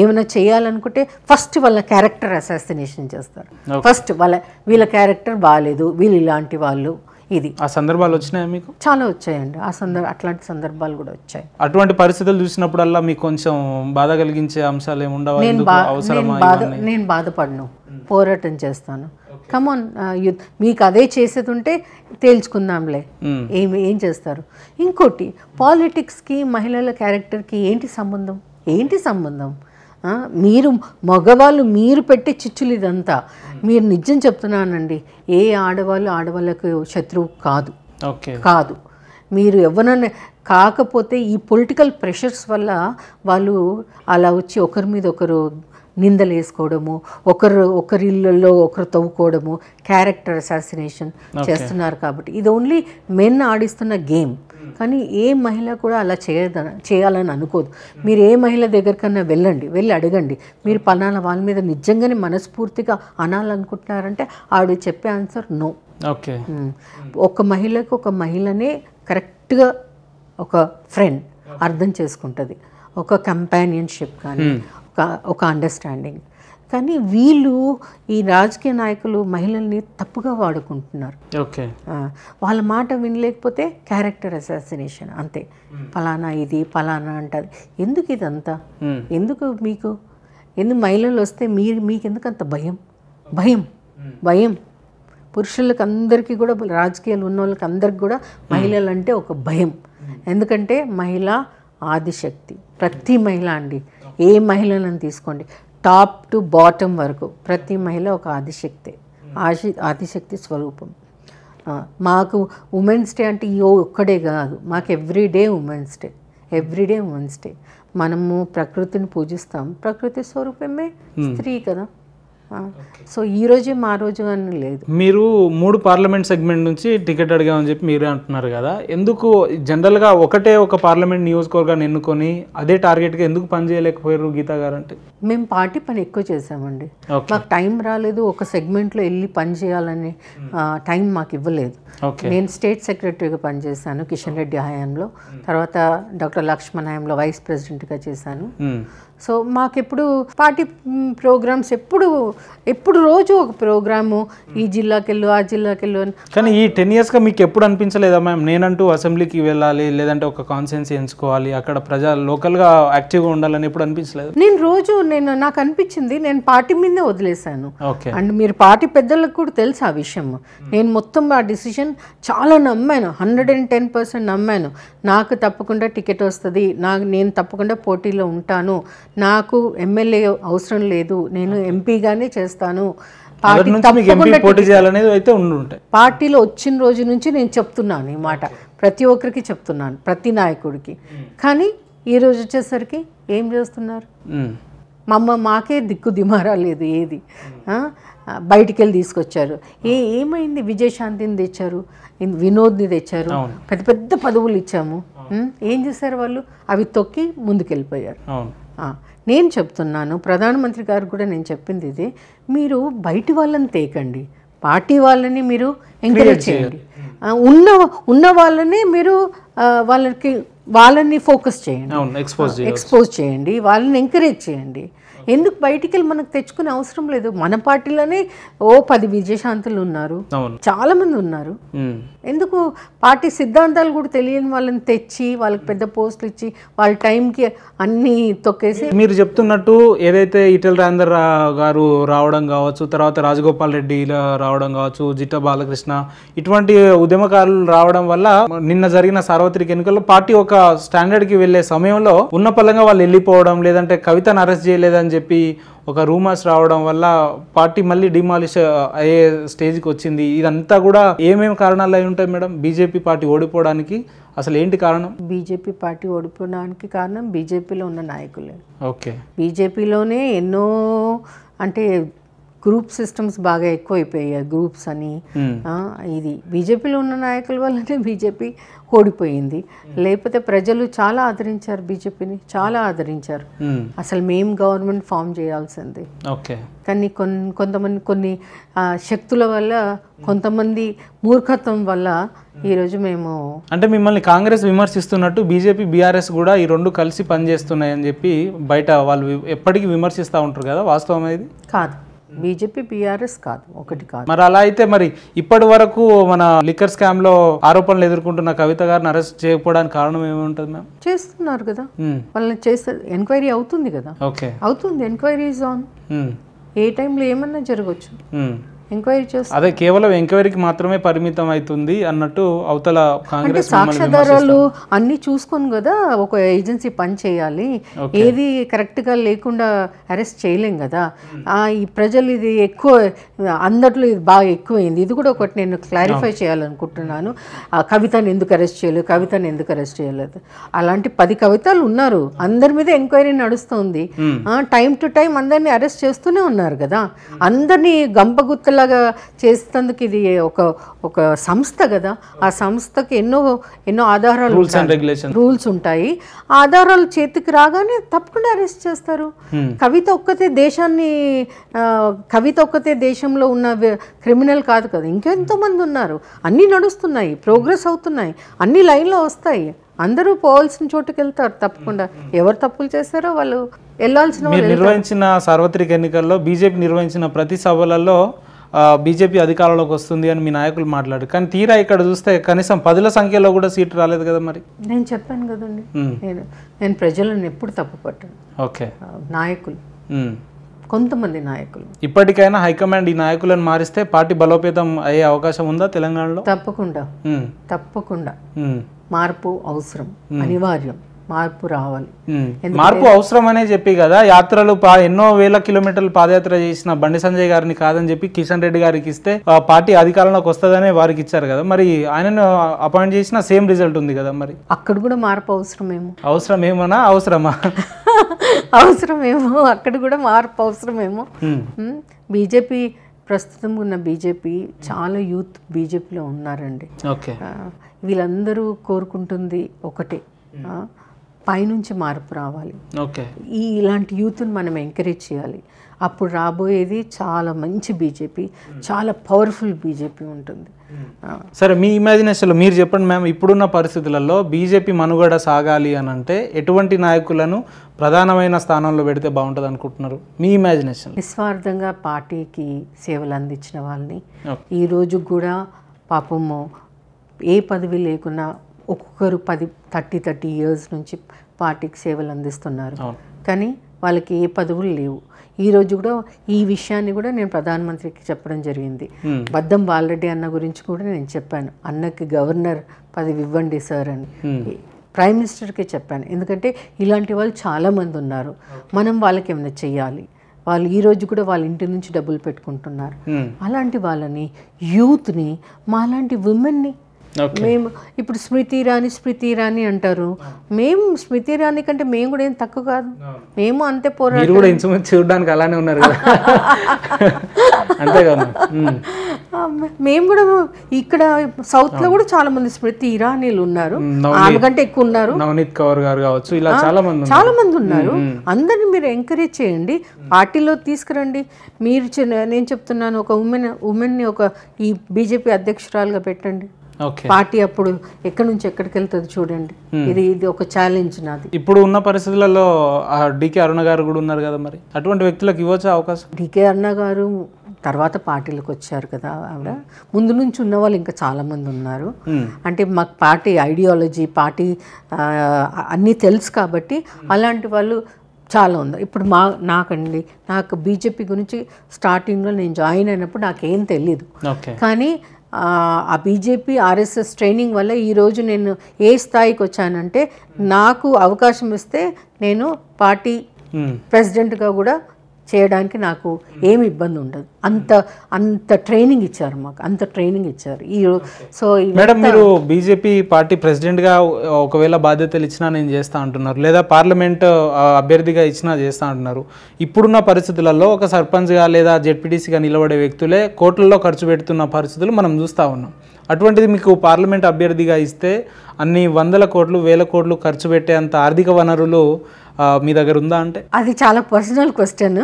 Speaker 2: ఏమైనా చేయాలనుకుంటే ఫస్ట్ వాళ్ళ క్యారెక్టర్ అసాసినేషన్ చేస్తారు ఫస్ట్ వాళ్ళ వీళ్ళ క్యారెక్టర్ బాగాలేదు వీళ్ళు ఇలాంటి వాళ్ళు ఇది ఆ సందర్భాలు వచ్చినాయా మీకు చాలా వచ్చాయండి ఆ సందర్భ అట్లాంటి సందర్భాలు కూడా వచ్చాయి
Speaker 1: అటువంటి పరిస్థితులు చూసినప్పుడల్లా మీకు కొంచెం బాధ కలిగించే అంశాలు ఏమి నేను బాధ
Speaker 2: నేను బాధపడను పోరాటం చేస్తాను కమోన్ యూత్ uh, మీకు అదే చేసేది ఉంటే తేల్చుకుందాంలే hmm. ఏం ఏం చేస్తారు ఇంకోటి పాలిటిక్స్కి మహిళల క్యారెక్టర్కి ఏంటి సంబంధం ఏంటి సంబంధం మీరు మగవాళ్ళు మీరు పెట్టే చిచ్చులు ఇదంతా hmm. మీరు నిజం చెప్తున్నానండి ఏ ఆడవాళ్ళు ఆడవాళ్ళకు శత్రువు కాదు కాదు మీరు ఎవరన్నా కాకపోతే ఈ పొలిటికల్ ప్రెషర్స్ వల్ల వాళ్ళు అలా వచ్చి ఒకరి మీద ఒకరు నిందలు వేసుకోవడము ఒకరు ఇళ్ళల్లో ఒకరు తవ్వుకోవడము క్యారెక్టర్ అసాసినేషన్ చేస్తున్నారు కాబట్టి ఇది ఓన్లీ మెన్ ఆడిస్తున్న గేమ్ hmm. కానీ ఏ మహిళ కూడా అలా చేయద చేయాలని అనుకోదు మీరు ఏ మహిళ దగ్గరకన్నా వెళ్ళండి వెళ్ళి అడగండి మీరు పలానా వాళ్ళ మీద నిజంగానే మనస్ఫూర్తిగా అనాలనుకుంటున్నారంటే ఆవిడ చెప్పే ఆన్సర్ నో ఓకే ఒక మహిళకు ఒక మహిళనే కరెక్ట్గా ఒక ఫ్రెండ్ అర్థం చేసుకుంటుంది ఒక కంపానియన్షిప్ కానీ hmm. ఒక అండర్స్టాండింగ్ కానీ వీళ్ళు ఈ రాజకీయ నాయకులు మహిళల్ని తప్పుగా వాడుకుంటున్నారు ఓకే వాళ్ళ మాట వినలేకపోతే క్యారెక్టర్ అసాసినేషన్ అంతే ఫలానా hmm. ఇది ఫలానా అంటది ఎందుకు ఇదంతా hmm. ఎందుకు మీకు ఎందుకు మహిళలు వస్తే మీరు మీకు ఎందుకు అంత భయం భయం hmm. భయం పురుషులకు అందరికీ కూడా రాజకీయాలు ఉన్న వాళ్ళకి అందరికి కూడా మహిళలు అంటే ఒక భయం ఎందుకంటే మహిళ ఆదిశక్తి ప్రతి మహిళ అండి ఏ మహిళలను తీసుకోండి టాప్ టు బాటమ్ వరకు ప్రతి మహిళ ఒక ఆదిశక్తే ఆశి ఆదిశక్తి స్వరూపం మాకు ఉమెన్స్ డే అంటే ఈ ఒక్కడే కాదు మాకు everyday women's day everyday women's day మనము ప్రకృతిని పూజిస్తాం ప్రకృతి స్వరూపమే స్త్రీ కదా సో ఈ రోజే మా రోజు అని లేదు
Speaker 1: మీరు మూడు పార్లమెంట్ సెగ్మెంట్ నుంచి టికెట్ అడిగామని చెప్పి మీరే అంటున్నారు కదా ఎందుకు జనరల్గా ఒకటే ఒక పార్లమెంట్ నియోజకవర్గాన్ని ఎన్నుకొని అదే టార్గెట్గా ఎందుకు పని చేయలేకపోయారు గీతా గారు అంటే
Speaker 2: మేము పార్టీ పని ఎక్కువ చేసామండి మాకు టైం రాలేదు ఒక సెగ్మెంట్లో వెళ్ళి పని చేయాలని
Speaker 3: hmm.
Speaker 2: టైం మాకు ఇవ్వలేదు నేను స్టేట్ సెక్రటరీగా పనిచేశాను కిషన్ రెడ్డి హయాంలో hmm. తర్వాత డాక్టర్ లక్ష్మణ్ హయాంలో వైస్ ప్రెసిడెంట్గా చేశాను hmm. సో మాకెప్పుడు పార్టీ ప్రోగ్రామ్స్ ఎప్పుడు ఎప్పుడు రోజు ఒక ప్రోగ్రాము ఈ జిల్లాకెళ్ళు ఆ జిల్లాకెళ్ళు అని
Speaker 1: కానీ ఈ టెన్ ఇయర్స్గా మీకు ఎప్పుడు అనిపించలేదా మ్యామ్ నేనంటూ అసెంబ్లీకి వెళ్ళాలి లేదంటే ఒక కాన్సెన్స్ ఎంచుకోవాలి అక్కడ ప్రజా లోకల్గా యాక్టివ్గా ఉండాలని ఎప్పుడు అనిపించలేదు
Speaker 2: నేను రోజు నేను నాకు అనిపించింది నేను పార్టీ మీదే వదిలేశాను అండ్ మీరు పార్టీ పెద్దలకు కూడా తెలుసు ఆ విషయం నేను మొత్తం ఆ డిసిషన్ చాలా నమ్మాను హండ్రెడ్ అండ్ టెన్ పర్సెంట్ నమ్మాను నాకు తప్పకుండా టికెట్ వస్తుంది నాకు నేను తప్పకుండా పోటీలో ఉంటాను నాకు ఎమ్మెల్యే అవసరం లేదు నేను ఎంపీగానే చేస్తాను పార్టీలో వచ్చిన రోజు నుంచి నేను చెప్తున్నాను ఈ మాట ప్రతి ఒక్కరికి చెప్తున్నాను ప్రతి నాయకుడికి కానీ ఈ రోజు వచ్చేసరికి ఏం చేస్తున్నారు మమ్మ మాకే దిక్కు దిమారా లేదు ఏది బయటికి వెళ్ళి తీసుకొచ్చారు ఏ ఏమైంది విజయశాంతిని తెచ్చారు వినోద్ని తెచ్చారు పెద్ద పెద్ద పదవులు ఇచ్చాము ఏం చేశారు వాళ్ళు అవి తొక్కి ముందుకెళ్ళిపోయారు నేను చెప్తున్నాను ప్రధానమంత్రి గారు కూడా నేను చెప్పింది ఇది మీరు బయటి వాళ్ళని తేకండి పార్టీ వాళ్ళని మీరు ఎంకరేజ్ చేయండి ఉన్న ఉన్న వాళ్ళని మీరు వాళ్ళకి వాళ్ళని ఫోకస్ చేయండి ఎక్స్పోజ్ చేయండి వాళ్ళని ఎంకరేజ్ చేయండి ఎందుకు బయటికి వెళ్ళి మనకు తెచ్చుకునే అవసరం లేదు మన పార్టీలోనే ఓ పది విజయశాంతులు ఉన్నారు చాలా మంది ఉన్నారు ఎందుకు పార్టీ సిద్ధాంతాలు కూడా తెలియని వాళ్ళని తెచ్చి వాళ్ళకి పెద్ద పోస్టులు ఇచ్చి వాళ్ళ టైంకి అన్ని తొక్కేసి మీరు
Speaker 1: చెప్తున్నట్టు ఏదైతే ఇటల రాందర్ గారు రావడం కావచ్చు తర్వాత రాజగోపాల్ రెడ్డి రావడం కావచ్చు జిట్ట బాలకృష్ణ ఇటువంటి ఉద్యమకారులు రావడం వల్ల నిన్న జరిగిన సార్వత్రిక ఎన్నికల్లో పార్టీ ఒక స్టాండర్డ్ కి వెళ్లే సమయంలో ఉన్న పలంగా వాళ్ళు వెళ్ళిపోవడం లేదంటే కవితను అరెస్ట్ చేయలేదని చెప్పి ఒక రూమర్స్ రావడం వల్ల పార్టీ మళ్ళీ డిమాలిష్ అయ్యే స్టేజ్కి వచ్చింది ఇదంతా కూడా ఏమేమి కారణాలు అయి ఉంటాయి మేడం బీజేపీ పార్టీ ఓడిపోవడానికి అసలు ఏంటి కారణం
Speaker 2: బీజేపీ పార్టీ ఓడిపోవడానికి కారణం బీజేపీలో ఉన్న నాయకులే ఓకే బీజేపీలోనే ఎన్నో అంటే గ్రూప్ సిస్టమ్స్ బాగా ఎక్కువైపోయాయి గ్రూప్స్ అని hmm. ఇది బీజేపీలో ఉన్న నాయకుల వల్లనే బీజేపీ ఓడిపోయింది hmm. లేకపోతే ప్రజలు చాలా ఆదరించారు బీజేపీని చాలా ఆదరించారు hmm. అసలు మేము గవర్నమెంట్ ఫామ్ చేయాల్సింది కానీ కొన్ని కొంతమంది కొన్ని శక్తుల వల్ల కొంతమంది మూర్ఖత్వం వల్ల ఈరోజు మేము
Speaker 1: అంటే మిమ్మల్ని కాంగ్రెస్ విమర్శిస్తున్నట్టు బీజేపీ బీఆర్ఎస్ కూడా ఈ రెండు కలిసి పనిచేస్తున్నాయని చెప్పి బయట వాళ్ళు ఎప్పటికీ విమర్శిస్తూ ఉంటారు కదా వాస్తవం అనేది
Speaker 2: కాదు Hmm. బీజేపీ బీఆర్ఎస్ కాదు ఒకటి కాదు
Speaker 1: మరి అలా అయితే మరి ఇప్పటి వరకు మన లిక్కర్ స్కామ్ లో ఆరోపణలు ఎదుర్కొంటున్న కవిత గారిని అరెస్ట్ చేయకపోవడానికి కారణం ఉంటుంది మ్యామ్
Speaker 2: చేస్తున్నారు కదా hmm. వాళ్ళని చేస్తే ఎంక్వైరీ అవుతుంది కదా ఓకే అవుతుంది ఎంక్వైరీ ఆన్ hmm. ఏ టైంలో ఏమన్నా జరగవచ్చు ఎంక్వైరీ చేస్తారు అదే
Speaker 1: కేవలం ఎంక్వైరీకి మాత్రమే పరిమితం అవుతుంది అన్నట్టు అవతల కాంగ్రెస్ సాక్ష్యాధారాలు
Speaker 2: అన్ని చూసుకొని కదా ఒక ఏజెన్సీ పని చేయాలి ఏది కరెక్ట్ గా లేకుండా అరెస్ట్ చేయలేం కదా ఈ ప్రజలు ఇది ఎక్కువ అందట్లో ఇది బాగా ఎక్కువైంది ఇది కూడా ఒకటి నేను క్లారిఫై చేయాలనుకుంటున్నాను ఆ కవితను ఎందుకు అరెస్ట్ చేయలేదు కవితను ఎందుకు అరెస్ట్ చేయలేదు అలాంటి పది కవితలు ఉన్నారు అందరి మీద ఎంక్వైరీ నడుస్తుంది టైం టు టైం అందరినీ అరెస్ట్ చేస్తూనే ఉన్నారు కదా అందరినీ గంపగుత్తలు లాగా చేసినందుకు ఇది ఒక ఒక సంస్థ కదా ఆ సంస్థకి ఎన్నో ఎన్నో ఆధారాలు రూల్స్ ఉంటాయి ఆధారాలు చేతికి రాగానే తప్పకుండా అరెస్ట్ చేస్తారు hmm. కవిత ఒక్కతే దేశాన్ని కవిత ఒక్కతే దేశంలో ఉన్న క్రిమినల్ కాదు కదా ఇంకెంతో మంది ఉన్నారు అన్నీ నడుస్తున్నాయి ప్రోగ్రెస్ అవుతున్నాయి అన్ని లైన్లో వస్తాయి అందరూ పోవాల్సిన చోటుకి వెళ్తారు తప్పకుండా ఎవరు తప్పులు చేస్తారో వాళ్ళు వెళ్ళాల్సిన నిర్వహించిన
Speaker 1: సార్వత్రిక ఎన్నికల్లో బీజేపీ నిర్వహించిన ప్రతి సభలలో బీజేపీ అధికారంలోకి వస్తుంది అని మీ నాయకులు మాట్లాడారు కానీ తీరా ఇక్కడ చూస్తే కనీసం పదుల సంఖ్యలో కూడా సీట్ రాలేదు కదా
Speaker 2: మరి నేను చెప్పాను కదండి నేను నేను ప్రజలను ఎప్పుడు తప్పు పట్టాను ఓకే నాయకులు కొంతమంది నాయకులు
Speaker 1: ఇప్పటికైనా హైకమాండ్ ఈ నాయకులను మారిస్తే పార్టీ బలోపేతం అయ్యే అవకాశం ఉందా తెలంగాణలో
Speaker 2: తప్పకుండా తప్పకుండా మార్పు అవసరం అనివార్యం మార్పు రావాలి
Speaker 1: మార్పు అవసరమనే చెప్పి కదా యాత్రలు ఎన్నో వేల కిలోమీటర్లు పాదయాత్ర చేసిన బండి సంజయ్ గారిని కాదని చెప్పి కిషన్ రెడ్డి గారికి ఇస్తే పార్టీ అధికారంలోకి వస్తుందనే వారికి ఇచ్చారు కదా మరి ఆయనను అపాయింట్ చేసిన సేమ్ రిజల్ట్ ఉంది కదా మరి
Speaker 2: అక్కడ కూడా మార్పు అవసరమేమో
Speaker 1: ఏమోనా అవసరమా
Speaker 2: అవసరమేమో అక్కడ కూడా మార్పు అవసరమేమో బీజేపీ ప్రస్తుతం ఉన్న బీజేపీ చాలా యూత్ బీజేపీలో ఉన్నారండి వీళ్ళందరూ కోరుకుంటుంది ఒకటే పైనుంచి మార్పు రావాలి ఓకే ఈ ఇలాంటి యూత్ని మనం ఎంకరేజ్ చేయాలి అప్పుడు రాబోయేది చాలా మంచి బీజేపీ చాలా పవర్ఫుల్ బీజేపీ ఉంటుంది
Speaker 1: సరే మీ ఇమాజినేషన్లో మీరు చెప్పండి మ్యామ్ ఇప్పుడున్న పరిస్థితులలో బీజేపీ మనుగడ సాగాలి అని అంటే ఎటువంటి నాయకులను ప్రధానమైన స్థానంలో పెడితే బాగుంటుంది అనుకుంటున్నారు మీ ఇమాజినేషన్
Speaker 2: నిస్వార్థంగా పార్టీకి సేవలు అందించిన వాళ్ళని ఈరోజు కూడా పాపము ఏ పదవి లేకున్నా ఒక్కొక్కరు పది థర్టీ థర్టీ ఇయర్స్ నుంచి పార్టీకి సేవలు అందిస్తున్నారు కానీ వాళ్ళకి ఏ పదవులు లేవు ఈ రోజు కూడా ఈ విషయాన్ని కూడా నేను ప్రధానమంత్రికి చెప్పడం జరిగింది బద్దం బాలరెడ్డి అన్న గురించి కూడా నేను చెప్పాను అన్నకి గవర్నర్ పదవి ఇవ్వండి సార్ అని ప్రైమ్ మినిస్టర్కే చెప్పాను ఎందుకంటే ఇలాంటి వాళ్ళు చాలామంది ఉన్నారు మనం వాళ్ళకి ఏమైనా చేయాలి వాళ్ళు ఈ రోజు కూడా వాళ్ళ ఇంటి నుంచి డబ్బులు పెట్టుకుంటున్నారు అలాంటి వాళ్ళని యూత్ని మాలాంటి ఉమెన్ని మేము ఇప్పుడు స్మృతి ఇరానీ స్మృతి ఇరానీ అంటారు మేము స్మృతి ఇరానీ కంటే మేము కూడా ఏం తక్కువ కాదు మేము అంతే పోరాడు కూడా
Speaker 1: చూడడానికి అలానే ఉన్నారు
Speaker 2: మేము కూడా ఇక్కడ సౌత్ లో కూడా చాలా మంది స్మృతి ఇరానీలు ఉన్నారు ఆమె కంటే ఎక్కువ ఉన్నారు
Speaker 1: నవనీత్ కౌర్ గారు కావచ్చు ఇలా చాలా మంది చాలా మంది ఉన్నారు
Speaker 2: అందరిని మీరు ఎంకరేజ్ చేయండి పార్టీలో తీసుకురండి మీరు నేను చెప్తున్నాను ఒక ఉమెన్ ఉమెన్ని ఒక ఈ బీజేపీ అధ్యక్షురాలుగా పెట్టండి పార్టీ అప్పుడు ఎక్కడి నుంచి ఎక్కడికి వెళ్తుంది చూడండి hmm. ఇది ఇది ఒక ఛాలెంజ్ నాది
Speaker 1: ఇప్పుడు ఉన్న పరిస్థితులలో డికే అరుణ గారు కూడా ఉన్నారు కదా మరి అటువంటి వ్యక్తులకు ఇవ్వచ్చు అవకాశం
Speaker 2: డికే అరుణ గారు తర్వాత పార్టీలకు వచ్చారు కదా ఆవిడ ముందు నుంచి ఉన్న వాళ్ళు ఇంకా చాలా మంది ఉన్నారు hmm. అంటే మాకు పార్టీ ఐడియాలజీ పార్టీ అన్నీ తెలుసు కాబట్టి అలాంటి వాళ్ళు చాలా ఉంది ఇప్పుడు మా నాకండి నాకు బీజేపీ గురించి స్టార్టింగ్లో నేను జాయిన్ అయినప్పుడు నాకేం తెలియదు కానీ ఆ బీజేపీ ఆర్ఎస్ఎస్ ట్రైనింగ్ వల్ల ఈరోజు నేను ఏ స్థాయికి వచ్చానంటే నాకు అవకాశం ఇస్తే నేను పార్టీ ప్రెసిడెంట్గా కూడా చేయడానికి నాకు ఏమి ఇబ్బంది ఉండదు అంత అంత ట్రైనింగ్ ఇచ్చారు మాకు అంత ట్రైనింగ్ ఇచ్చారు ఈ సో మేడం మీరు
Speaker 1: బీజేపీ పార్టీ ప్రెసిడెంట్గా ఒకవేళ బాధ్యతలు ఇచ్చినా నేను చేస్తా అంటున్నారు లేదా పార్లమెంట్ అభ్యర్థిగా ఇచ్చినా చేస్తా అంటున్నారు ఇప్పుడున్న పరిస్థితులలో ఒక సర్పంచ్గా లేదా జెడ్పీటీసీగా నిలబడే వ్యక్తులే కోట్లలో ఖర్చు పెడుతున్న పరిస్థితులు మనం చూస్తూ ఉన్నాం అటువంటిది మీకు పార్లమెంట్ అభ్యర్థిగా ఇస్తే అన్ని వందల కోట్లు వేల కోట్లు ఖర్చు పెట్టే అంత ఆర్థిక వనరులు మీ దగ్గర ఉందా అంటే
Speaker 2: అది చాలా పర్సనల్ క్వశ్చన్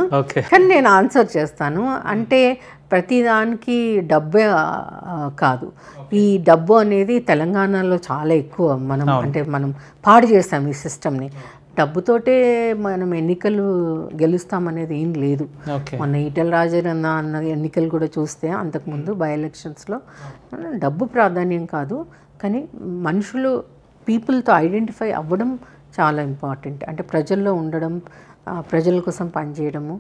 Speaker 2: కానీ నేను ఆన్సర్ చేస్తాను అంటే అంటే ప్రతిదానికి డబ్బే కాదు ఈ డబ్బు అనేది తెలంగాణలో చాలా ఎక్కువ మనం అంటే మనం పాడు చేస్తాం ఈ సిస్టమ్ని డబ్బుతోటే మనం ఎన్నికలు గెలుస్తామనేది ఏం లేదు మన ఈటల రాజరన్న అన్న ఎన్నికలు కూడా చూస్తే అంతకుముందు బై ఎలక్షన్స్లో డబ్బు ప్రాధాన్యం కాదు కానీ మనుషులు పీపుల్తో ఐడెంటిఫై అవ్వడం చాలా ఇంపార్టెంట్ అంటే ప్రజల్లో ఉండడం ప్రజల కోసం పనిచేయడము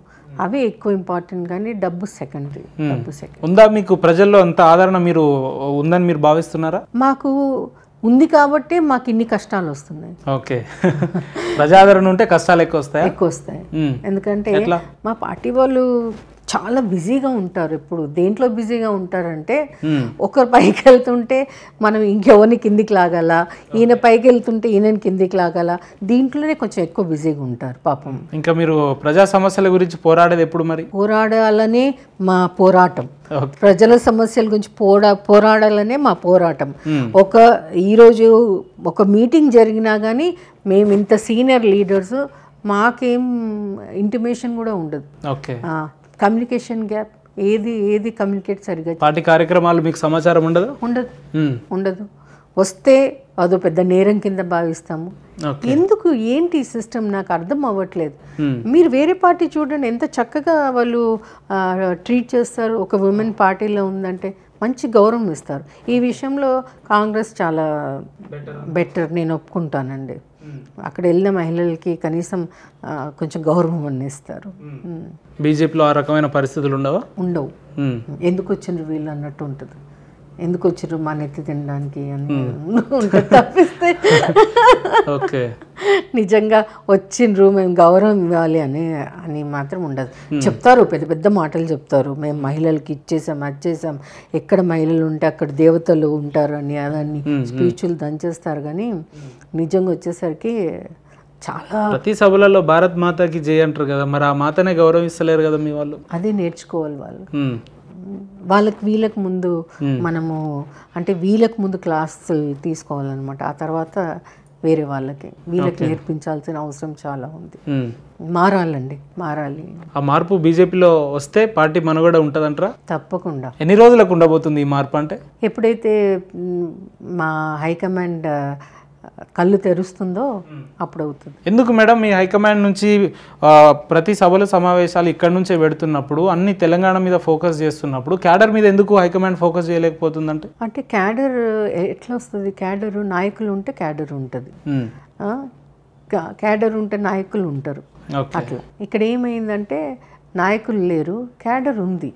Speaker 2: అవే ఎక్కువ ఇంపార్టెంట్ కానీ డబ్బు సెకండరీ డబ్బు సెకండ్
Speaker 1: ఉందా మీకు ప్రజల్లో అంత ఆదరణ మీరు ఉందని మీరు భావిస్తున్నారా
Speaker 2: మాకు ఉంది కాబట్టి మాకు ఇన్ని కష్టాలు వస్తున్నాయి
Speaker 1: ఓకే ప్రజాదరణ ఉంటే కష్టాలు ఎక్కువ వస్తాయి ఎక్కువ వస్తాయి
Speaker 2: ఎందుకంటే మా పార్టీ వాళ్ళు చాలా బిజీగా ఉంటారు ఇప్పుడు దేంట్లో బిజీగా ఉంటారంటే ఒకరు పైకి వెళ్తుంటే మనం ఇంకెవరిని కిందికి లాగల ఈయన పైకి వెళ్తుంటే ఈయనని కిందికి లాగల దీంట్లోనే కొంచెం ఎక్కువ బిజీగా ఉంటారు పాపం
Speaker 1: ఇంకా మీరు ప్రజా సమస్యల గురించి పోరాడేది ఎప్పుడు మరి
Speaker 2: పోరాడాలనే మా పోరాటం ప్రజల సమస్యల గురించి పోరా పోరాడాలనే మా పోరాటం ఒక ఈరోజు ఒక మీటింగ్ జరిగినా కానీ మేము ఇంత సీనియర్ లీడర్స్ మాకేం ఇంటిమేషన్ కూడా ఉండదు కమ్యూనికేషన్ గ్యాప్ ఏది ఏది కమ్యూనికేట్ సరిగా
Speaker 1: పార్టీ కార్యక్రమాలు మీకు సమాచారం ఉండదు ఉండదు hmm.
Speaker 2: ఉండదు వస్తే అదో పెద్ద నేరం కింద భావిస్తాము ఎందుకు ఏంటి ఈ సిస్టమ్ నాకు అర్థం అవ్వట్లేదు hmm. మీరు వేరే పార్టీ చూడండి ఎంత చక్కగా వాళ్ళు ట్రీట్ చేస్తారు ఒక ఉమెన్ పార్టీలో ఉందంటే మంచి గౌరవం ఇస్తారు ఈ విషయంలో కాంగ్రెస్ చాలా బెటర్ నేను ఒప్పుకుంటానండి అక్కడ వెళ్ళిన మహిళలకి కనీసం కొంచెం గౌరవం అందిస్తారు
Speaker 1: బీజేపీలో ఆ రకమైన పరిస్థితులు ఉండవు
Speaker 2: ఉండవు ఎందుకు వచ్చింది వీళ్ళు అన్నట్టు ఉంటుంది ఎందుకు వచ్చారు మా నెత్తి తినడానికి అని hmm. తప్పిస్తే ఓకే నిజంగా వచ్చిండ్రు మేము గౌరవం ఇవ్వాలి అని అని మాత్రం ఉండదు hmm. చెప్తారు పెద్ద పెద్ద మాటలు చెప్తారు మేము మహిళలకి ఇచ్చేసాం అది చేసాం ఎక్కడ మహిళలు ఉంటే అక్కడ దేవతలు ఉంటారు అని అదని hmm, స్పీచ్లు దంచేస్తారు కానీ నిజంగా వచ్చేసరికి చాలా ప్రతి
Speaker 1: సభలలో భారత్ మాతకి జయ అంటారు కదా మరి ఆ మాతనే గౌరవిస్తలేరు కదా మీ వాళ్ళు
Speaker 2: అదే నేర్చుకోవాలి వాళ్ళు వాళ్ళకి వీళ్ళకి ముందు మనము అంటే వీళ్ళకి ముందు క్లాసులు తీసుకోవాలన్నమాట ఆ తర్వాత వేరే వాళ్ళకి వీళ్ళకి నేర్పించాల్సిన అవసరం చాలా ఉంది మారాలండి మారాలి
Speaker 1: ఆ మార్పు బీజేపీలో వస్తే పార్టీ మనుగడ ఉంటుందంటారా తప్పకుండా ఎన్ని రోజులకు ఉండబోతుంది ఈ మార్పు అంటే
Speaker 2: ఎప్పుడైతే మా హైకమాండ్ కళ్ళు తెరుస్తుందో అప్పుడు అవుతుంది
Speaker 1: ఎందుకు మేడం మీ హైకమాండ్ నుంచి ప్రతి సభలు సమావేశాలు ఇక్కడ నుంచే పెడుతున్నప్పుడు అన్ని తెలంగాణ మీద ఫోకస్ చేస్తున్నప్పుడు క్యాడర్ మీద ఎందుకు హైకమాండ్ ఫోకస్ చేయలేకపోతుందంటే
Speaker 2: అంటే క్యాడర్ ఎట్లా వస్తుంది క్యాడర్ నాయకులు ఉంటే క్యాడర్ ఉంటుంది క్యాడర్ ఉంటే నాయకులు ఉంటారు అట్లా ఇక్కడ ఏమైందంటే నాయకులు లేరు క్యాడర్ ఉంది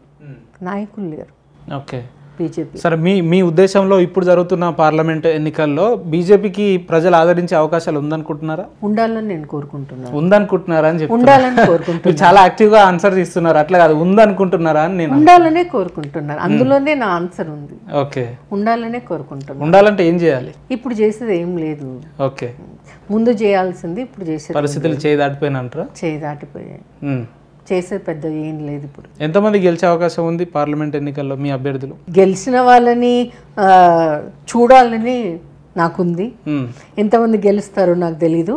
Speaker 2: నాయకులు లేరు
Speaker 1: ఓకే బీజేపీ సరే మీ మీ ఉద్దేశంలో ఇప్పుడు జరుగుతున్న పార్లమెంట్ ఎన్నికల్లో బీజేపీకి ప్రజలు ఆదరించే అవకాశాలు ఉందనుకుంటున్నారా
Speaker 2: ఉండాలని నేను కోరుకుంటున్నాను
Speaker 1: ఉందనుకుంటున్నారా అని చెప్పి ఉండాలని కోరుకుంటున్నాను చాలా యాక్టివ్గా ఆన్సర్ ఇస్తున్నారు అట్లా కాదు ఉందనుకుంటున్నారా అని నేను
Speaker 2: ఉండాలనే కోరుకుంటున్నాను అందులోనే నా ఆన్సర్ ఉంది ఓకే ఉండాలనే కోరుకుంటున్నారు
Speaker 1: ఉండాలంటే ఏం చేయాలి
Speaker 2: ఇప్పుడు చేసేది ఏం లేదు ఓకే ముందు చేయాల్సింది ఇప్పుడు చేసే పరిస్థితులు
Speaker 1: చేయి దాటిపోయినంటారా
Speaker 2: చేయి దాటిపోయాయి చేసే పెద్ద ఏం లేదు ఇప్పుడు
Speaker 1: ఎంతమంది గెలిచే అవకాశం ఉంది పార్లమెంట్ ఎన్నికల్లో మీ అభ్యర్థులు
Speaker 2: గెలిచిన వాళ్ళని చూడాలని నాకుంది ఎంతమంది గెలుస్తారో నాకు తెలీదు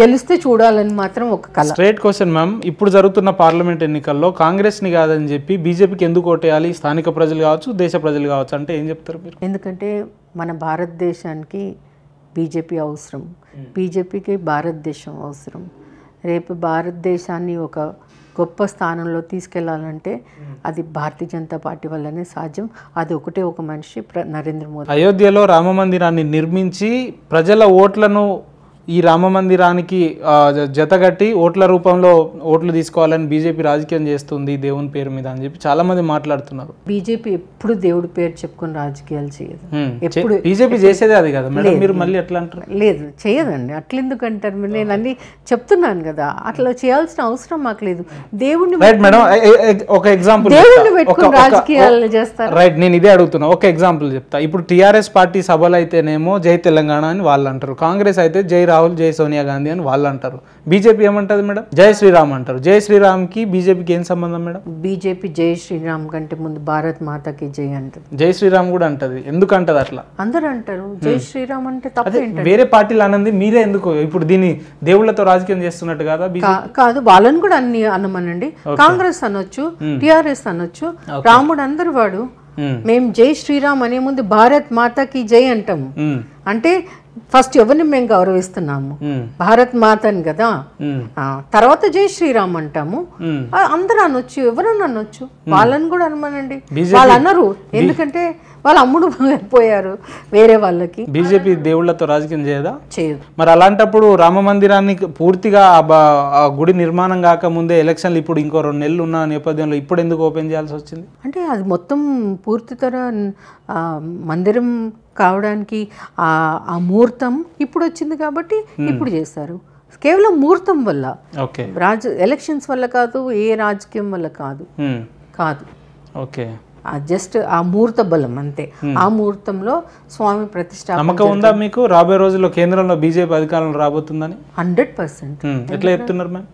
Speaker 2: గెలిస్తే చూడాలని మాత్రం ఒక కళ
Speaker 1: స్ట్రేట్ క్వశ్చన్ మ్యామ్ ఇప్పుడు జరుగుతున్న పార్లమెంట్ ఎన్నికల్లో కాంగ్రెస్ని కాదని చెప్పి బీజేపీకి ఎందుకు ఓటేయాలి స్థానిక ప్రజలు కావచ్చు దేశ ప్రజలు కావచ్చు అంటే ఏం చెప్తారు మీరు
Speaker 2: ఎందుకంటే మన భారతదేశానికి బీజేపీ అవసరం బీజేపీకి భారతదేశం అవసరం రేపు భారతదేశాన్ని ఒక గొప్ప స్థానంలో తీసుకెళ్లాలంటే hmm. అది భారతీయ జనతా పార్టీ వల్లనే సాధ్యం అది ఒకటే ఒక మనిషి నరేంద్ర మోదీ
Speaker 1: అయోధ్యలో రామ మందిరాన్ని నిర్మించి ప్రజల ఓట్లను ఈ రామ మందిరానికి జతగట్టి ఓట్ల రూపంలో ఓట్లు తీసుకోవాలని బీజేపీ రాజకీయం చేస్తుంది దేవుని పేరు మీద అని చెప్పి చాలా మంది మాట్లాడుతున్నారు
Speaker 2: బీజేపీ ఎప్పుడు దేవుడి పేరు చెప్పుకుని రాజకీయాలు చేయదు
Speaker 3: ఎప్పుడు బీజేపీ చేసేదే అది కదా మేడం మీరు మళ్ళీ
Speaker 2: ఎట్లా అంటారు లేదు చేయదండి అట్లెందుకు అంటారు నేను అన్ని చెప్తున్నాను కదా అట్లా చేయాల్సిన అవసరం మాకు లేదు దేవుడిని మేడం
Speaker 1: ఒక ఎగ్జాంపుల్ రాజకీయాలు చేస్తారు రైట్ నేను ఇదే అడుగుతున్నా ఒక ఎగ్జాంపుల్ చెప్తా ఇప్పుడు టిఆర్ఎస్ పార్టీ సభలు అయితేనేమో జై తెలంగాణ అని వాళ్ళు అంటారు కాంగ్రెస్ అయితే జై రాహుల్ జై సోనియా గాంధీ అని వాళ్ళు అంటారు బీజేపీ ఏమంటది మేడం జై శ్రీరామ్ అంటారు జై కి బీజేపీకి ఏం సంబంధం మేడం బీజేపీ జై శ్రీరామ్ కంటే ముందు భారత్ మాతకి జై అంటది జై శ్రీరామ్ కూడా అంటది ఎందుకు అంటది అట్లా
Speaker 2: అందరు అంటారు జై శ్రీరామ్ అంటే
Speaker 1: వేరే పార్టీలు అనంది మీరే ఎందుకు ఇప్పుడు దీన్ని దేవుళ్ళతో రాజకీయం చేస్తున్నట్టు కదా
Speaker 2: కాదు వాళ్ళని కూడా అన్ని అనమనండి కాంగ్రెస్ అనొచ్చు టిఆర్ఎస్ అనొచ్చు రాముడు అందరు వాడు మేము జై శ్రీరామ్ అనే ముందు భారత్ మాతకి జై అంటాము అంటే ఫస్ట్ ఎవరిని మేము గౌరవిస్తున్నాము భారత్ మాత అని కదా తర్వాత జై శ్రీరామ్ అంటాము అందరూ అనొచ్చు ఎవరన్నా అనొచ్చు వాళ్ళని కూడా అనమానండి వాళ్ళు అన్నారు ఎందుకంటే వాళ్ళ అమ్ముడు పోయారు వేరే వాళ్ళకి
Speaker 1: బీజేపీ దేవుళ్లతో రాజకీయం చేయదా చేయదు మరి అలాంటప్పుడు రామ మందిరాన్ని పూర్తిగా గుడి నిర్మాణం కాక ముందే ఎలక్షన్లు ఇప్పుడు ఇంకో రెండు నెలలు ఉన్న నేపథ్యంలో ఇప్పుడు ఎందుకు ఓపెన్ చేయాల్సి వచ్చింది
Speaker 2: అంటే అది మొత్తం పూర్తితర మందిరం కావడానికి ఆ ముహూర్తం ఇప్పుడు వచ్చింది కాబట్టి ఇప్పుడు చేస్తారు కేవలం ముహూర్తం వల్ల రాజ ఎలక్షన్స్ వల్ల కాదు ఏ రాజకీయం వల్ల కాదు కాదు ఓకే జస్ట్ ఆ ముహూర్త బలం అంతే ఆ ముహూర్తంలో స్వామి ప్రతిష్ట ఉందా మీకు
Speaker 1: రాబోయే రోజుల్లో కేంద్రంలో బీజేపీ అధికారంలో రాబోతుందని హండ్రెడ్ పర్సెంట్ ఎట్లా చెప్తున్నారు
Speaker 2: మ్యామ్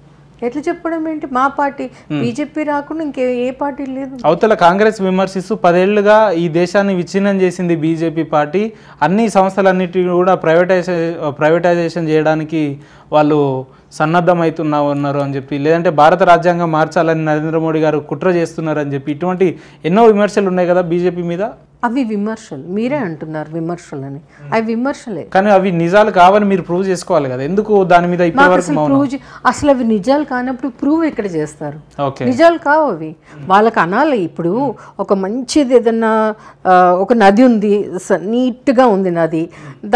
Speaker 2: ఎట్లా చెప్పడం ఏంటి మా పార్టీ బీజేపీ రాకుండా ఇంకే ఏ పార్టీ లేదు
Speaker 1: అవతల కాంగ్రెస్ విమర్శిస్తూ పదేళ్లుగా ఈ దేశాన్ని విచ్ఛిన్నం చేసింది బీజేపీ పార్టీ అన్ని సంస్థలన్నిటి కూడా ప్రైవేటైజేషన్ ప్రైవేటైజేషన్ చేయడానికి వాళ్ళు సన్నద్ధమవుతున్నావు అన్నారు అని చెప్పి లేదంటే భారత రాజ్యాంగం మార్చాలని నరేంద్ర మోడీ గారు కుట్ర చేస్తున్నారని చెప్పి ఇటువంటి ఎన్నో విమర్శలు ఉన్నాయి కదా బీజేపీ మీద
Speaker 2: అవి విమర్శలు మీరే అంటున్నారు విమర్శలు అని అవి విమర్శలే
Speaker 1: కానీ అవి నిజాలు కావని మీరు ప్రూవ్ చేసుకోవాలి కదా ఎందుకు దాని మీద ప్రూవ్
Speaker 2: అసలు అవి నిజాలు కానప్పుడు ప్రూవ్ ఎక్కడ చేస్తారు నిజాలు కావు అవి వాళ్ళకి అనాలి ఇప్పుడు ఒక మంచిది ఏదన్నా ఒక నది ఉంది నీట్గా ఉంది నది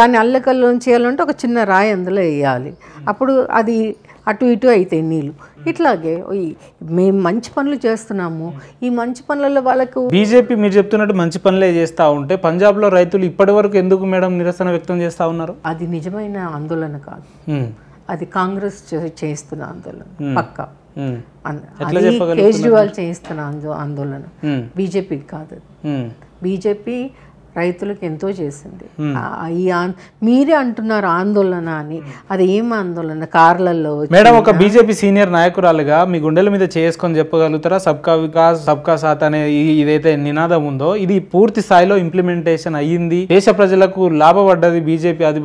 Speaker 2: దాన్ని అల్లకల్లో చేయాలంటే ఒక చిన్న రాయి అందులో వేయాలి అప్పుడు అది అటు ఇటు అయితే నీళ్ళు ఇట్లాగే మేము మంచి పనులు చేస్తున్నాము ఈ మంచి పనులలో వాళ్ళకు
Speaker 1: బీజేపీ మీరు చెప్తున్నట్టు మంచి పనులే చేస్తూ ఉంటే పంజాబ్లో రైతులు ఇప్పటి వరకు ఎందుకు మేడం నిరసన వ్యక్తం చేస్తూ
Speaker 2: ఉన్నారు అది నిజమైన ఆందోళన కాదు అది కాంగ్రెస్ చేస్తున్న ఆందోళన
Speaker 3: పక్కా కేజ్రీవాల్
Speaker 2: చేయిస్తున్న ఆందోళన బీజేపీ కాదు బీజేపీ రైతులకు ఎంతో చేసింది ఈ మీరే అంటున్నారు ఆందోళన అని అది ఏం ఆందోళన కార్లలో మేడం ఒక
Speaker 1: బీజేపీ సీనియర్ నాయకురాలుగా మీ గుండెల మీద చేసుకొని చెప్పగలుగుతారా సబ్కా వికాస్ సబ్కా సాత్ అనే ఇదైతే నినాదం ఉందో ఇది పూర్తి స్థాయిలో ఇంప్లిమెంటేషన్ అయ్యింది దేశ ప్రజలకు లాభపడ్డది బీజేపీ అధి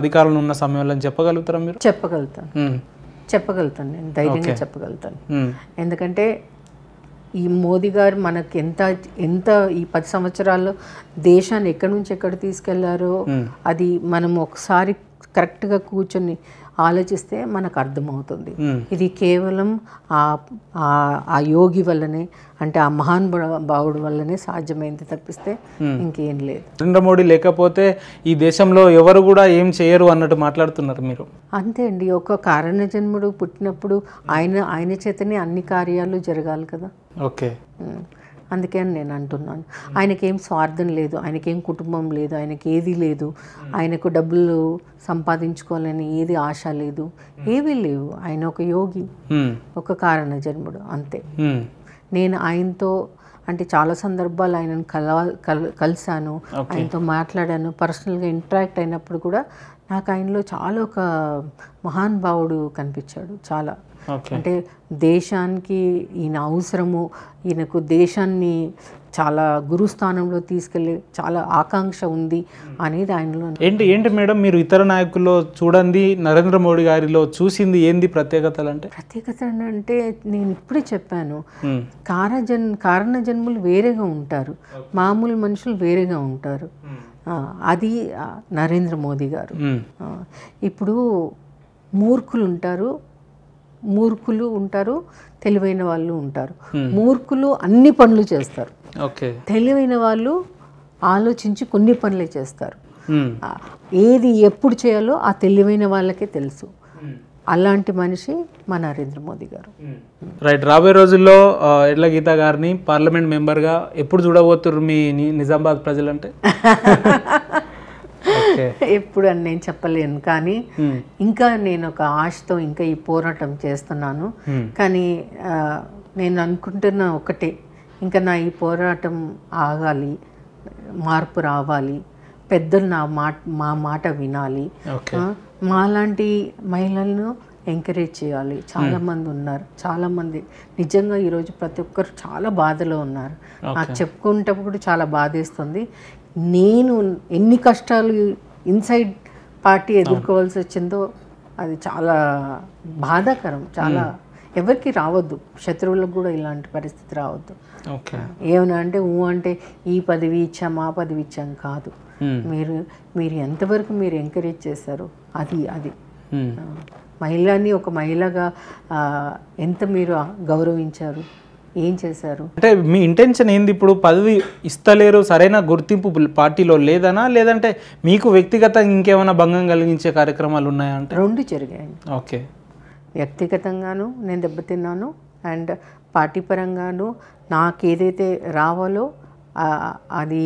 Speaker 1: అధికారంలో ఉన్న సమయంలో చెప్పగలుగుతారా మీరు
Speaker 2: చెప్పగలుగుతాను చెప్పగలుగుతాను నేను ధైర్యంగా చెప్పగలుగుతాను ఎందుకంటే ఈ మోదీ గారు మనకి ఎంత ఎంత ఈ పది సంవత్సరాల్లో దేశాన్ని ఎక్కడి నుంచి ఎక్కడ తీసుకెళ్లారో అది మనం ఒకసారి కరెక్ట్గా కూర్చొని ఆలోచిస్తే మనకు అర్థమవుతుంది ఇది కేవలం ఆ యోగి వల్లనే అంటే ఆ మహాన్ భావుడు వల్లనే సాధ్యమైంది తప్పిస్తే ఇంకేం లేదు
Speaker 1: నరేంద్ర మోడీ లేకపోతే ఈ దేశంలో ఎవరు కూడా ఏం చేయరు అన్నట్టు మాట్లాడుతున్నారు మీరు
Speaker 2: అంతే అండి ఒక కారణ జన్ముడు పుట్టినప్పుడు ఆయన ఆయన చేతనే అన్ని కార్యాలు జరగాలి కదా ఓకే అందుకే అని నేను అంటున్నాను ఆయనకేం స్వార్థం లేదు ఆయనకేం కుటుంబం లేదు ఆయనకి ఏది లేదు ఆయనకు డబ్బులు సంపాదించుకోవాలని ఏది ఆశ లేదు ఏవీ లేవు ఆయన ఒక యోగి ఒక కారణ జన్ముడు అంతే నేను ఆయనతో అంటే చాలా సందర్భాలు ఆయనను కల కలిశాను ఆయనతో మాట్లాడాను పర్సనల్గా ఇంటరాక్ట్ అయినప్పుడు కూడా నాకు ఆయనలో చాలా ఒక మహానుభావుడు కనిపించాడు చాలా అంటే దేశానికి ఈయన అవసరము ఈయనకు దేశాన్ని చాలా గురుస్థానంలో తీసుకెళ్ళే చాలా ఆకాంక్ష ఉంది అనేది ఆయనలో
Speaker 1: ఏంటి ఏంటి మేడం మీరు ఇతర నాయకుల్లో చూడండి నరేంద్ర మోడీ గారిలో చూసింది ఏంది ప్రత్యేకతలు అంటే
Speaker 2: ప్రత్యేకతలు అంటే నేను ఇప్పుడే చెప్పాను కారజన్ కారణ జన్ములు వేరేగా ఉంటారు మామూలు మనుషులు వేరేగా ఉంటారు అది నరేంద్ర మోదీ గారు ఇప్పుడు మూర్ఖులు ఉంటారు మూర్ఖులు ఉంటారు తెలివైన వాళ్ళు ఉంటారు మూర్ఖులు అన్ని పనులు చేస్తారు తెలివైన వాళ్ళు ఆలోచించి కొన్ని పనులే చేస్తారు ఏది ఎప్పుడు చేయాలో ఆ తెలివైన వాళ్ళకే తెలుసు అలాంటి మనిషి మా నరేంద్ర మోదీ గారు
Speaker 1: రైట్ రాబోయే రోజుల్లో ఎడ్ల గీత గారిని పార్లమెంట్ మెంబర్గా ఎప్పుడు చూడబోతున్నారు మీ నిజామాబాద్ ప్రజలంటే
Speaker 2: ఎప్పుడు అని నేను చెప్పలేను కానీ ఇంకా నేను ఒక ఆశతో ఇంకా ఈ పోరాటం చేస్తున్నాను కానీ నేను అనుకుంటున్న ఒకటే ఇంకా నా ఈ పోరాటం ఆగాలి మార్పు రావాలి పెద్దలు నా మాట మా మాట వినాలి మాలాంటి మహిళలను ఎంకరేజ్ చేయాలి చాలా మంది ఉన్నారు చాలామంది నిజంగా ఈరోజు ప్రతి ఒక్కరు చాలా బాధలో ఉన్నారు నాకు చెప్పుకుంటప్పుడు కూడా చాలా బాధేస్తుంది నేను ఎన్ని కష్టాలు ఇన్సైడ్ పార్టీ ఎదుర్కోవాల్సి వచ్చిందో అది చాలా బాధాకరం చాలా ఎవరికి రావద్దు శత్రువులకు కూడా ఇలాంటి పరిస్థితి రావద్దు ఏమన్నా అంటే ఊ అంటే ఈ పదవి ఇచ్చాం ఆ పదవి ఇచ్చాం కాదు మీరు మీరు ఎంతవరకు మీరు ఎంకరేజ్ చేశారు అది అది మహిళని ఒక మహిళగా ఎంత మీరు గౌరవించారు ఏం చేశారు
Speaker 1: అంటే మీ ఇంటెన్షన్ ఏంది ఇప్పుడు పదవి ఇస్తలేరు సరైన గుర్తింపు పార్టీలో లేదనా లేదంటే మీకు వ్యక్తిగతంగా ఇంకేమైనా భంగం కలిగించే కార్యక్రమాలు ఉన్నాయా అంటే రెండు జరిగాయి ఓకే
Speaker 2: వ్యక్తిగతంగాను నేను దెబ్బతిన్నాను అండ్ పార్టీ పరంగాను నాకు ఏదైతే రావాలో అది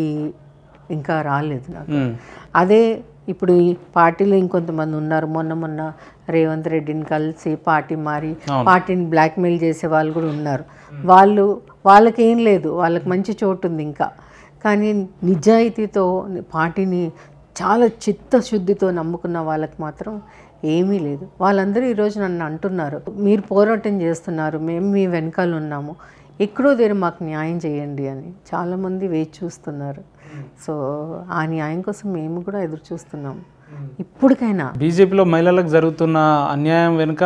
Speaker 2: ఇంకా రాలేదు నాకు అదే ఇప్పుడు ఈ పార్టీలో ఇంకొంతమంది ఉన్నారు మొన్న మొన్న రేవంత్ రెడ్డిని కలిసి పార్టీ మారి పార్టీని బ్లాక్మెయిల్ చేసే వాళ్ళు కూడా ఉన్నారు వాళ్ళు వాళ్ళకేం లేదు వాళ్ళకి మంచి చోటు ఉంది ఇంకా కానీ నిజాయితీతో పార్టీని చాలా చిత్తశుద్ధితో నమ్ముకున్న వాళ్ళకి మాత్రం ఏమీ లేదు వాళ్ళందరూ ఈరోజు నన్ను అంటున్నారు మీరు పోరాటం చేస్తున్నారు మేము మీ వెనకాల ఉన్నాము ఎక్కడో దేరు మాకు న్యాయం చేయండి అని చాలామంది వేచి చూస్తున్నారు సో hmm. ఆ న్యాయం కోసం మేము కూడా ఎదురు చూస్తున్నాం hmm. ఇప్పటికైనా
Speaker 1: బీజేపీలో మహిళలకు జరుగుతున్న అన్యాయం వెనుక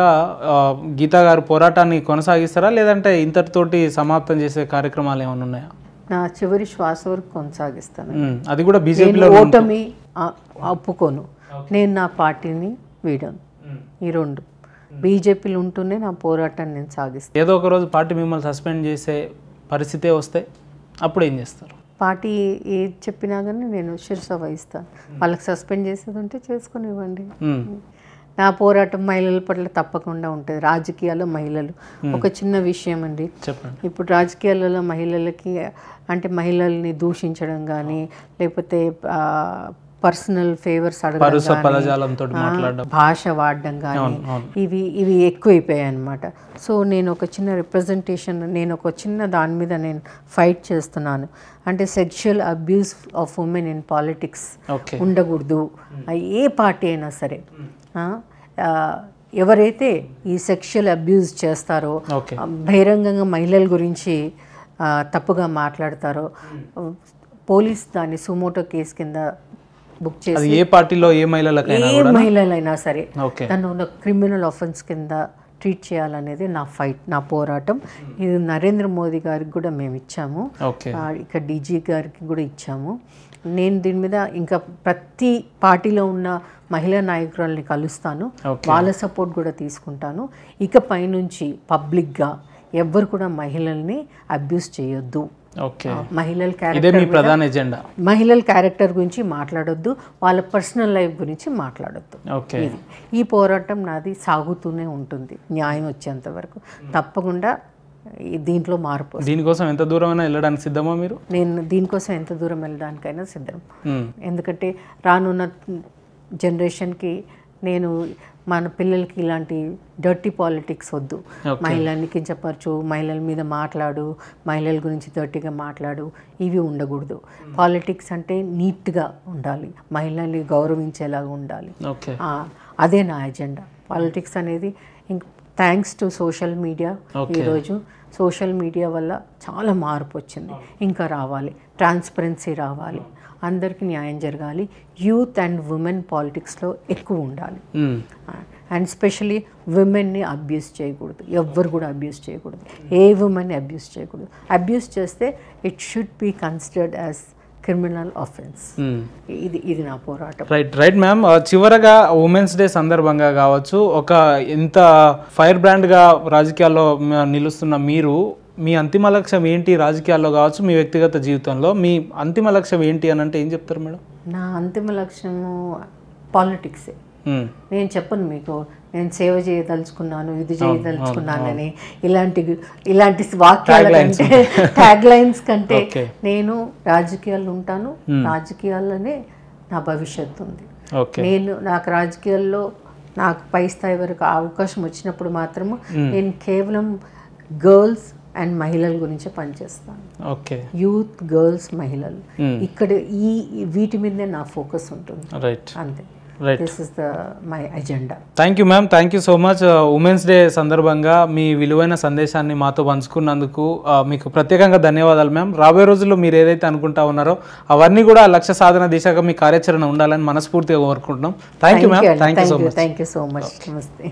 Speaker 1: గీతా గారు పోరాటాన్ని కొనసాగిస్తారా లేదంటే ఇంతటితోటి సమాప్తం చేసే కార్యక్రమాలు ఏమైనా ఉన్నాయా
Speaker 2: నా చివరి శ్వాస వరకు కొనసాగిస్తాను hmm. అది కూడా బీజేపీలో ఓటమి ఒప్పుకోను నేను నా పార్టీని వీడను ఈ రెండు బీజేపీలు ఉంటూనే నా పోరాటాన్ని నేను సాగిస్తాను
Speaker 1: ఏదో ఒక రోజు పార్టీ మిమ్మల్ని సస్పెండ్ చేసే పరిస్థితే వస్తే అప్పుడు ఏం చేస్తారు
Speaker 2: పార్టీ ఏది చెప్పినా కానీ నేను శిరస వహిస్తాను వాళ్ళకి సస్పెండ్ చేసేది ఉంటే చేసుకునివ్వండి నా పోరాటం మహిళల పట్ల తప్పకుండా ఉంటుంది రాజకీయాల్లో మహిళలు ఒక చిన్న విషయం అండి ఇప్పుడు రాజకీయాలలో మహిళలకి అంటే మహిళల్ని దూషించడం కానీ లేకపోతే పర్సనల్ ఫేవర్స్ అడగడం భాష వాడడం కానీ ఇవి ఇవి ఎక్కువైపోయాయి అనమాట సో నేను ఒక చిన్న రిప్రజెంటేషన్ నేను ఒక చిన్న దాని మీద నేను ఫైట్ చేస్తున్నాను అంటే sexual abuse of women in politics ఉండకూడదు ఏ పార్టీ అయినా సరే ఎవరైతే ఈ సెక్షువల్ అబ్యూస్ చేస్తారో బహిరంగంగా మహిళల గురించి తప్పుగా మాట్లాడతారో పోలీస్ దాన్ని సుమోటో కేసు కింద బుక్ చేసి ఏ పార్టీలో ఏ మహిళలైనా సరే తను క్రిమినల్ ఆఫెన్స్ కింద ట్రీట్ చేయాలనేది నా ఫైట్ నా పోరాటం ఇది నరేంద్ర మోదీ గారికి కూడా మేము ఇచ్చాము ఇక డీజీ గారికి కూడా ఇచ్చాము నేను దీని మీద ఇంకా ప్రతి పార్టీలో ఉన్న మహిళా నాయకురాలని కలుస్తాను వాళ్ళ సపోర్ట్ కూడా తీసుకుంటాను ఇక పైనుంచి పబ్లిక్గా ఎవ్వరు కూడా మహిళల్ని అబ్యూస్ చేయొద్దు మహిళల క్యారెక్టర్ ఎజెండా మహిళల క్యారెక్టర్ గురించి మాట్లాడొద్దు వాళ్ళ పర్సనల్ లైఫ్ గురించి మాట్లాడొద్దు ఈ పోరాటం నాది సాగుతూనే ఉంటుంది న్యాయం వచ్చేంత వరకు తప్పకుండా దీంట్లో మార్పు
Speaker 1: దీనికోసం ఎంత దూరమైనా వెళ్ళడానికి సిద్ధమా మీరు
Speaker 2: నేను దీనికోసం ఎంత దూరం వెళ్ళడానికైనా సిద్ధం ఎందుకంటే రానున్న జనరేషన్కి నేను మన పిల్లలకి ఇలాంటి డర్టీ పాలిటిక్స్ వద్దు మహిళల్ని కించపరచు మహిళల మీద మాట్లాడు మహిళల గురించి డర్టీగా మాట్లాడు ఇవి ఉండకూడదు పాలిటిక్స్ hmm. అంటే నీట్గా ఉండాలి మహిళల్ని గౌరవించేలాగా ఉండాలి అదే నా ఎజెండా పాలిటిక్స్ అనేది ఇంక థ్యాంక్స్ టు సోషల్ మీడియా ఈరోజు సోషల్ మీడియా వల్ల చాలా మార్పు వచ్చింది hmm. ఇంకా రావాలి ట్రాన్స్పరెన్సీ రావాలి hmm. అందరికీ న్యాయం జరగాలి యూత్ అండ్ ఉమెన్ పాలిటిక్స్లో ఎక్కువ ఉండాలి అండ్ స్పెషలీ విమెన్ని అబ్యూస్ చేయకూడదు ఎవ్వరు కూడా అబ్యూస్ చేయకూడదు ఏ ఉమెన్ని అబ్యూస్ చేయకూడదు అబ్యూస్ చేస్తే it should be considered as criminal offence ఇది ఇది నా పోరాటం
Speaker 1: రైట్ రైట్ మ్యామ్ చివరగా ఉమెన్స్ డే సందర్భంగా కావచ్చు ఒక ఇంత ఫైర్ బ్రాండ్గా రాజకీయాల్లో నిలుస్తున్న మీరు మీ అంతిమ లక్ష్యం ఏంటి రాజకీయాల్లో కావచ్చు మీ వ్యక్తిగత జీవితంలో మీ అంతిమ లక్ష్యం ఏంటి అని అంటే ఏం చెప్తారు మేడం
Speaker 2: నా అంతిమ లక్ష్యము పాలిటిక్సే నేను చెప్పను మీకు నేను సేవ చేయదలుచుకున్నాను ఇది చేయదలుచుకున్నాను అని ఇలాంటి ఇలాంటి వాక్యాల కంటే ట్యాగ్ లైన్స్ కంటే నేను రాజకీయాలు ఉంటాను రాజకీయాల్లోనే నా భవిష్యత్తు ఉంది నేను నాకు రాజకీయాల్లో నాకు పై స్థాయి వరకు అవకాశం వచ్చినప్పుడు మాత్రము నేను కేవలం గర్ల్స్ అండ్ మహిళల గురించే పనిచేస్తాను ఓకే యూత్ గర్ల్స్ మహిళలు hmm. ఇక్కడ ఈ వీటి మీదనే నా ఫోకస్ ఉంటుంది రైట్ అంతే this is the my agenda
Speaker 1: thank you ma'am thank you so much women's day సందర్భంగా మీ విలువైన సందేశాన్ని మాతో పంచుకున్నందుకు uh, మీకు ప్రత్యేకంగా ధన్యవాదాలు మ్యామ్ రాబోయే రోజుల్లో మీరు ఏదైతే అనుకుంటా ఉన్నారో అవన్నీ కూడా లక్ష్య సాధన దిశగా మీ కార్యాచరణ ఉండాలని మనస్ఫూర్తిగా కోరుకుంటున్నాం thank you ma'am thank you so much
Speaker 2: thank you so much నమస్తే